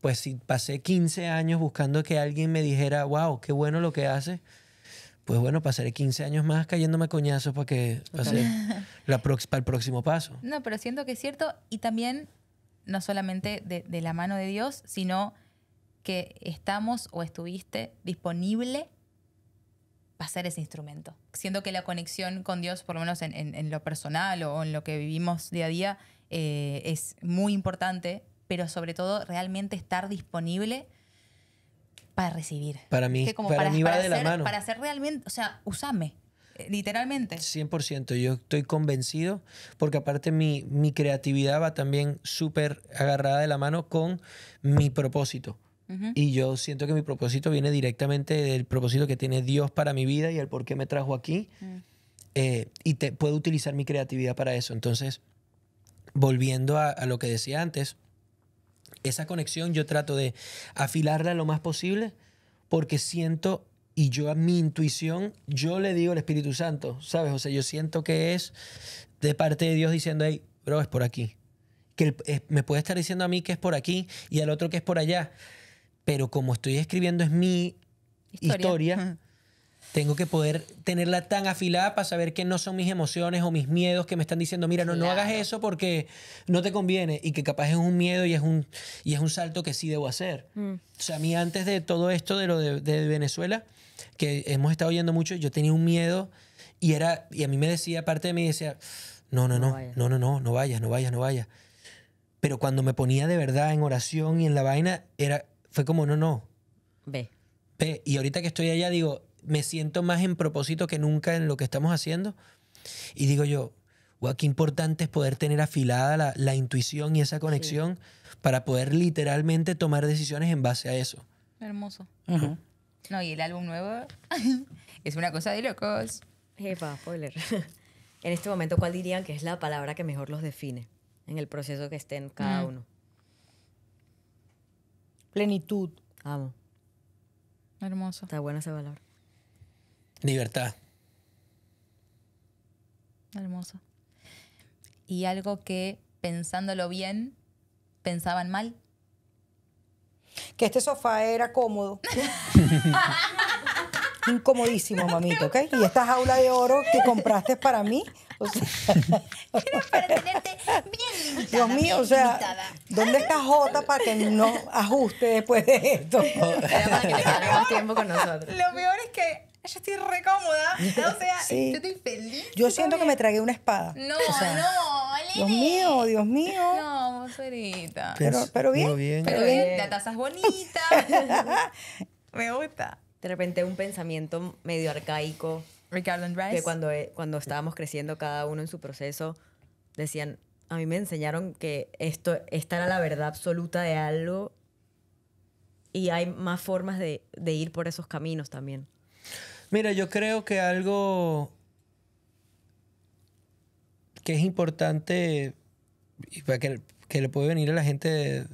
pues si pasé 15 años buscando que alguien me dijera, wow, qué bueno lo que hace, pues bueno, pasaré 15 años más cayéndome coñazos para que pase la para el próximo paso. No, pero siento que es cierto y también no solamente de, la mano de Dios, sino que estamos o estuviste disponible para ser ese instrumento. Siento que la conexión con Dios, por lo menos en, en lo personal o en lo que vivimos día a día, eh, es muy importante, pero sobre todo realmente estar disponible para recibir. Para mí, para, mí va de la mano. Para ser realmente, o sea, usame, eh, literalmente. 100%, yo estoy convencido, porque aparte mi, mi creatividad va también súper agarrada de la mano con mi propósito. Y yo siento que mi propósito viene directamente del propósito que tiene Dios para mi vida y el por qué me trajo aquí. Mm. Eh, y te, puedo utilizar mi creatividad para eso. Entonces, volviendo a, lo que decía antes, esa conexión yo trato de afilarla lo más posible porque siento y yo a mi intuición, yo le digo al Espíritu Santo, ¿sabes? O sea, yo siento que es de parte de Dios diciendo, ahí bro, es por aquí. Que me puede estar diciendo a mí que es por aquí y al otro que es por allá. Pero como estoy escribiendo es mi historia tengo que poder tenerla tan afilada para saber que no son mis emociones o mis miedos que me están diciendo, mira, no, no hagas eso porque no te conviene y que capaz es un miedo y es un, y es un salto que sí debo hacer. Mm. O sea, a mí antes de todo esto de lo de, Venezuela, que hemos estado oyendo mucho, yo tenía un miedo y era y a mí me decía, aparte de mí decía, no, no, no, no, no, no, no, no vayas, no vayas, no vayas. Pero cuando me ponía de verdad en oración y en la vaina, era, fue como, no, no. Ve. Ve. Y ahorita que estoy allá digo, me siento más en propósito que nunca en lo que estamos haciendo. Y digo yo, guau, qué importante es poder tener afilada la, la intuición y esa conexión para poder literalmente tomar decisiones en base a eso. Hermoso. No, y el álbum nuevo es una cosa de locos. Jefa spoiler. en este momento, ¿cuál dirían que es la palabra que mejor los define en el proceso que estén cada mm. uno? Plenitud. Amo. Hermoso. Está buena ese valor. Libertad. Hermoso. Y algo que, pensándolo bien, pensaban mal. Que este sofá era cómodo. Incomodísimo, mamito, ¿ok? Y esta jaula de oro que compraste para mí. para bien limitada, Dios mío, o sea, ¿dónde está Jota para que no ajuste después de esto? Lo peor es que yo estoy re cómoda. O sea, yo siento que me tragué una espada. No, no, Dios mío, Dios mío. No, Pero, bien. Pero bien. La taza es bonita. me gusta. De repente un pensamiento medio arcaico. Ricardo Que cuando, cuando estábamos creciendo cada uno en su proceso, decían, a mí me enseñaron que esto, esta era la verdad absoluta de algo y hay más formas de ir por esos caminos también. Mira, yo creo que algo que es importante y para que, le puede venir a la gente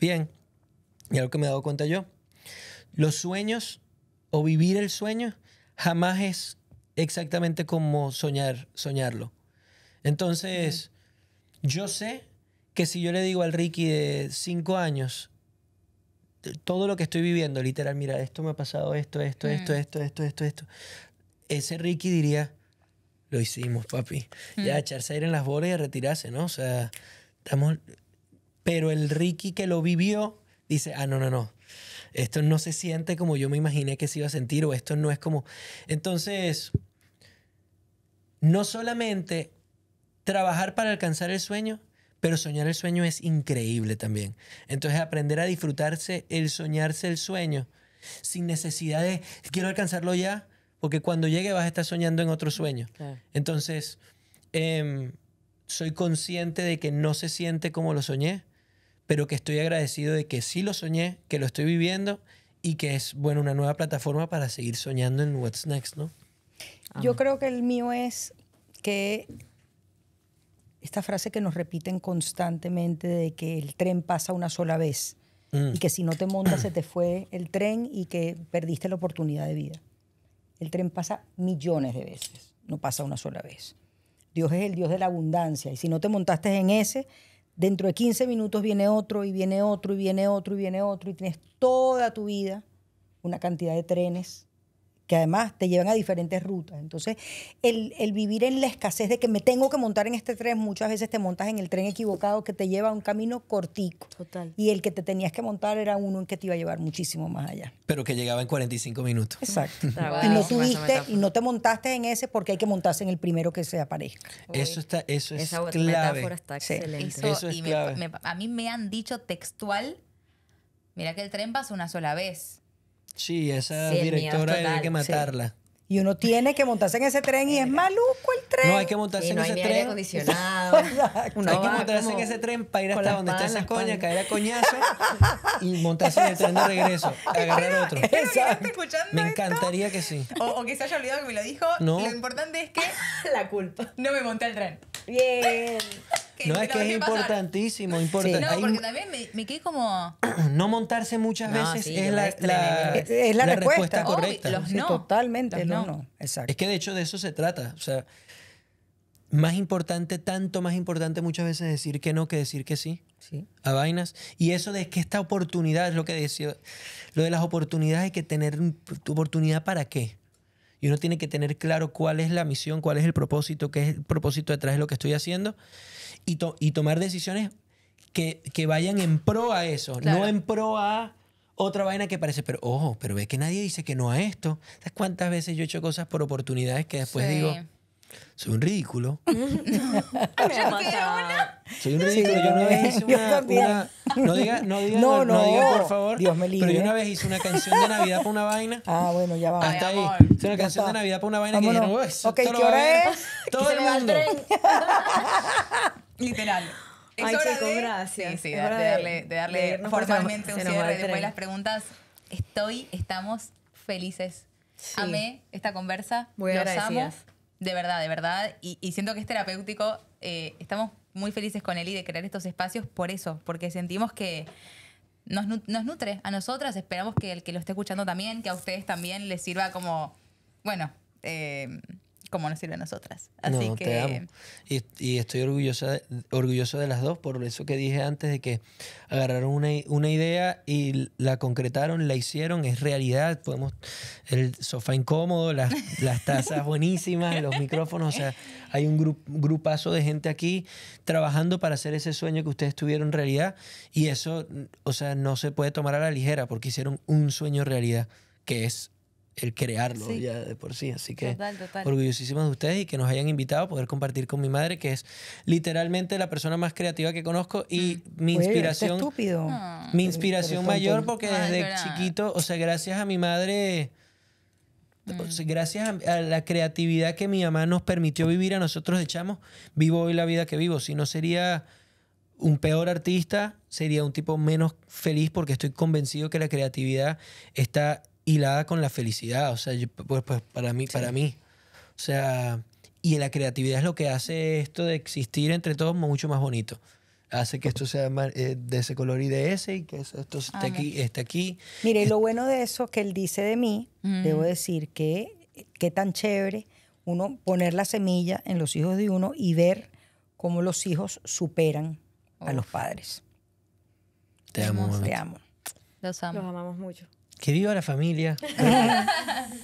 bien, y algo que me he dado cuenta yo, los sueños o vivir el sueño jamás es exactamente como soñar, soñarlo. Entonces, yo sé que si yo le digo al Ricky de cinco años, todo lo que estoy viviendo, literal, mira, esto me ha pasado, esto, esto, esto, mm. esto, esto, esto, esto, ese Ricky diría, lo hicimos, papi. Ya, mm. echarse ir en las bolas y retirarse, ¿no? O sea, estamos... Pero el Ricky que lo vivió dice, ah, no, no, no, esto no se siente como yo me imaginé que se iba a sentir o esto no es como... Entonces, no solamente trabajar para alcanzar el sueño, pero soñar el sueño es increíble también. Entonces aprender a disfrutarse el soñarse el sueño sin necesidad de quiero alcanzarlo ya, porque cuando llegue vas a estar soñando en otro sueño. Entonces, em, soy consciente de que no se siente como lo soñé, pero que estoy agradecido de que sí lo soñé, que lo estoy viviendo y que es, bueno, una nueva plataforma para seguir soñando en What's Next, ¿no? Yo creo que el mío es que esta frase que nos repiten constantemente de que el tren pasa una sola vez mm. y que si no te montas se te fue el tren y que perdiste la oportunidad de vida. El tren pasa millones de veces, no pasa una sola vez. Dios es el Dios de la abundancia y si no te montaste en ese, dentro de 15 minutos viene otro y viene otro y viene otro y viene otro y tienes toda tu vida una cantidad de trenes que además te llevan a diferentes rutas. Entonces, el, el, vivir en la escasez de que me tengo que montar en este tren, muchas veces te montas en el tren equivocado que te lleva a un camino cortico. Y el que te tenías que montar era uno en que te iba a llevar muchísimo más allá. Pero que llegaba en 45 minutos. Exacto. Y no tuviste y no te montaste en ese porque hay que montarse en el primero que se aparezca. Eso está eso es Esa metáfora está excelente. y a mí me han dicho textual, mira que el tren pasa una sola vez Sí, esa directora hay que matarla. Y uno tiene que montarse en ese tren y es maluco el tren. No, hay que montarse en ese tren. Acondicionado. hay que montarse en ese tren para ir hasta donde están las coñas, caer a coñazo y montarse en el tren de regreso, agarrar otro. Escuchando me encantaría que sí. O, que se haya olvidado que me lo dijo. No. Lo importante es que la culpa. No me monté al tren. Bien no, es que es importantísimo, importante. Sí, no, porque también me, quedé como... No montarse muchas veces es, la, es, la, respuesta, correcta. no. totalmente, no. no. Exacto. Es que de hecho de eso se trata. O sea, más importante, tanto más importante muchas veces decir que no que decir que sí, sí. a vainas. Y eso de que esta oportunidad, es lo que decía, lo de las oportunidades, hay que tener tu oportunidad para qué. Y uno tiene que tener claro cuál es la misión, cuál es el propósito, qué es el propósito detrás de lo que estoy haciendo y, y tomar decisiones que, que, vayan en pro a eso, no en pro a otra vaina que parece, pero ojo, pero ve que nadie dice que no a esto. ¿Sabes cuántas veces yo he hecho cosas por oportunidades que después digo, soy un ridículo? soy un ridículo. Yo una vez hice una. no diga, no diga, no, por favor. Dios me libre. Pero yo una vez hice una canción de Navidad para una vaina. Ah, bueno, ya va. Hasta ahí. Hice una canción de Navidad para una vaina que dijeron, ok, ¿qué hora es? Todo el mundo. Literal. Es hora de, Sí, de, darle, de darle formalmente un cierre después de las preguntas. Estoy, estamos felices. Amé esta conversa. Muy Los De verdad, de verdad. Y, siento que es terapéutico. Eh, estamos muy felices con y de crear estos espacios por eso, porque sentimos que nos, nos nutre a nosotras. Esperamos que el que lo esté escuchando también, que a ustedes también les sirva como, bueno, eh, como nos sirve a nosotras. Y, estoy orgulloso de las dos por eso que dije antes de que agarraron una, idea y la concretaron, la hicieron, es realidad. Podemos el sofá incómodo, las, tazas buenísimas, los micrófonos. O sea, hay un grupazo de gente aquí trabajando para hacer ese sueño que ustedes tuvieron realidad. Y eso, o sea, no se puede tomar a la ligera porque hicieron un sueño realidad que es el crearlo ya de por sí. Así que orgullosísimos de ustedes y que nos hayan invitado a poder compartir con mi madre, que es literalmente la persona más creativa que conozco y mm. ah. mi inspiración. estúpido. Mi inspiración mayor porque ah, desde chiquito, o sea, gracias a mi madre. Mm. gracias a, la creatividad que mi mamá nos permitió vivir a nosotros echamos vivo hoy la vida que vivo. Si no sería un peor artista, sería un tipo menos feliz porque estoy convencido que la creatividad está y la haga con la felicidad, o sea, pues, pues, para mí, para mí. O sea, y la creatividad es lo que hace esto de existir entre todos mucho más bonito. Hace que esto sea eh, de ese color y de ese, y que esto esté aquí, esté aquí. Mire, y lo bueno de eso que él dice de mí, mm. debo decir que qué tan chévere uno poner la semilla en los hijos de uno y ver cómo los hijos superan a los padres. Te amo. Te amo. Los amo. Los amamos mucho. Que viva la familia.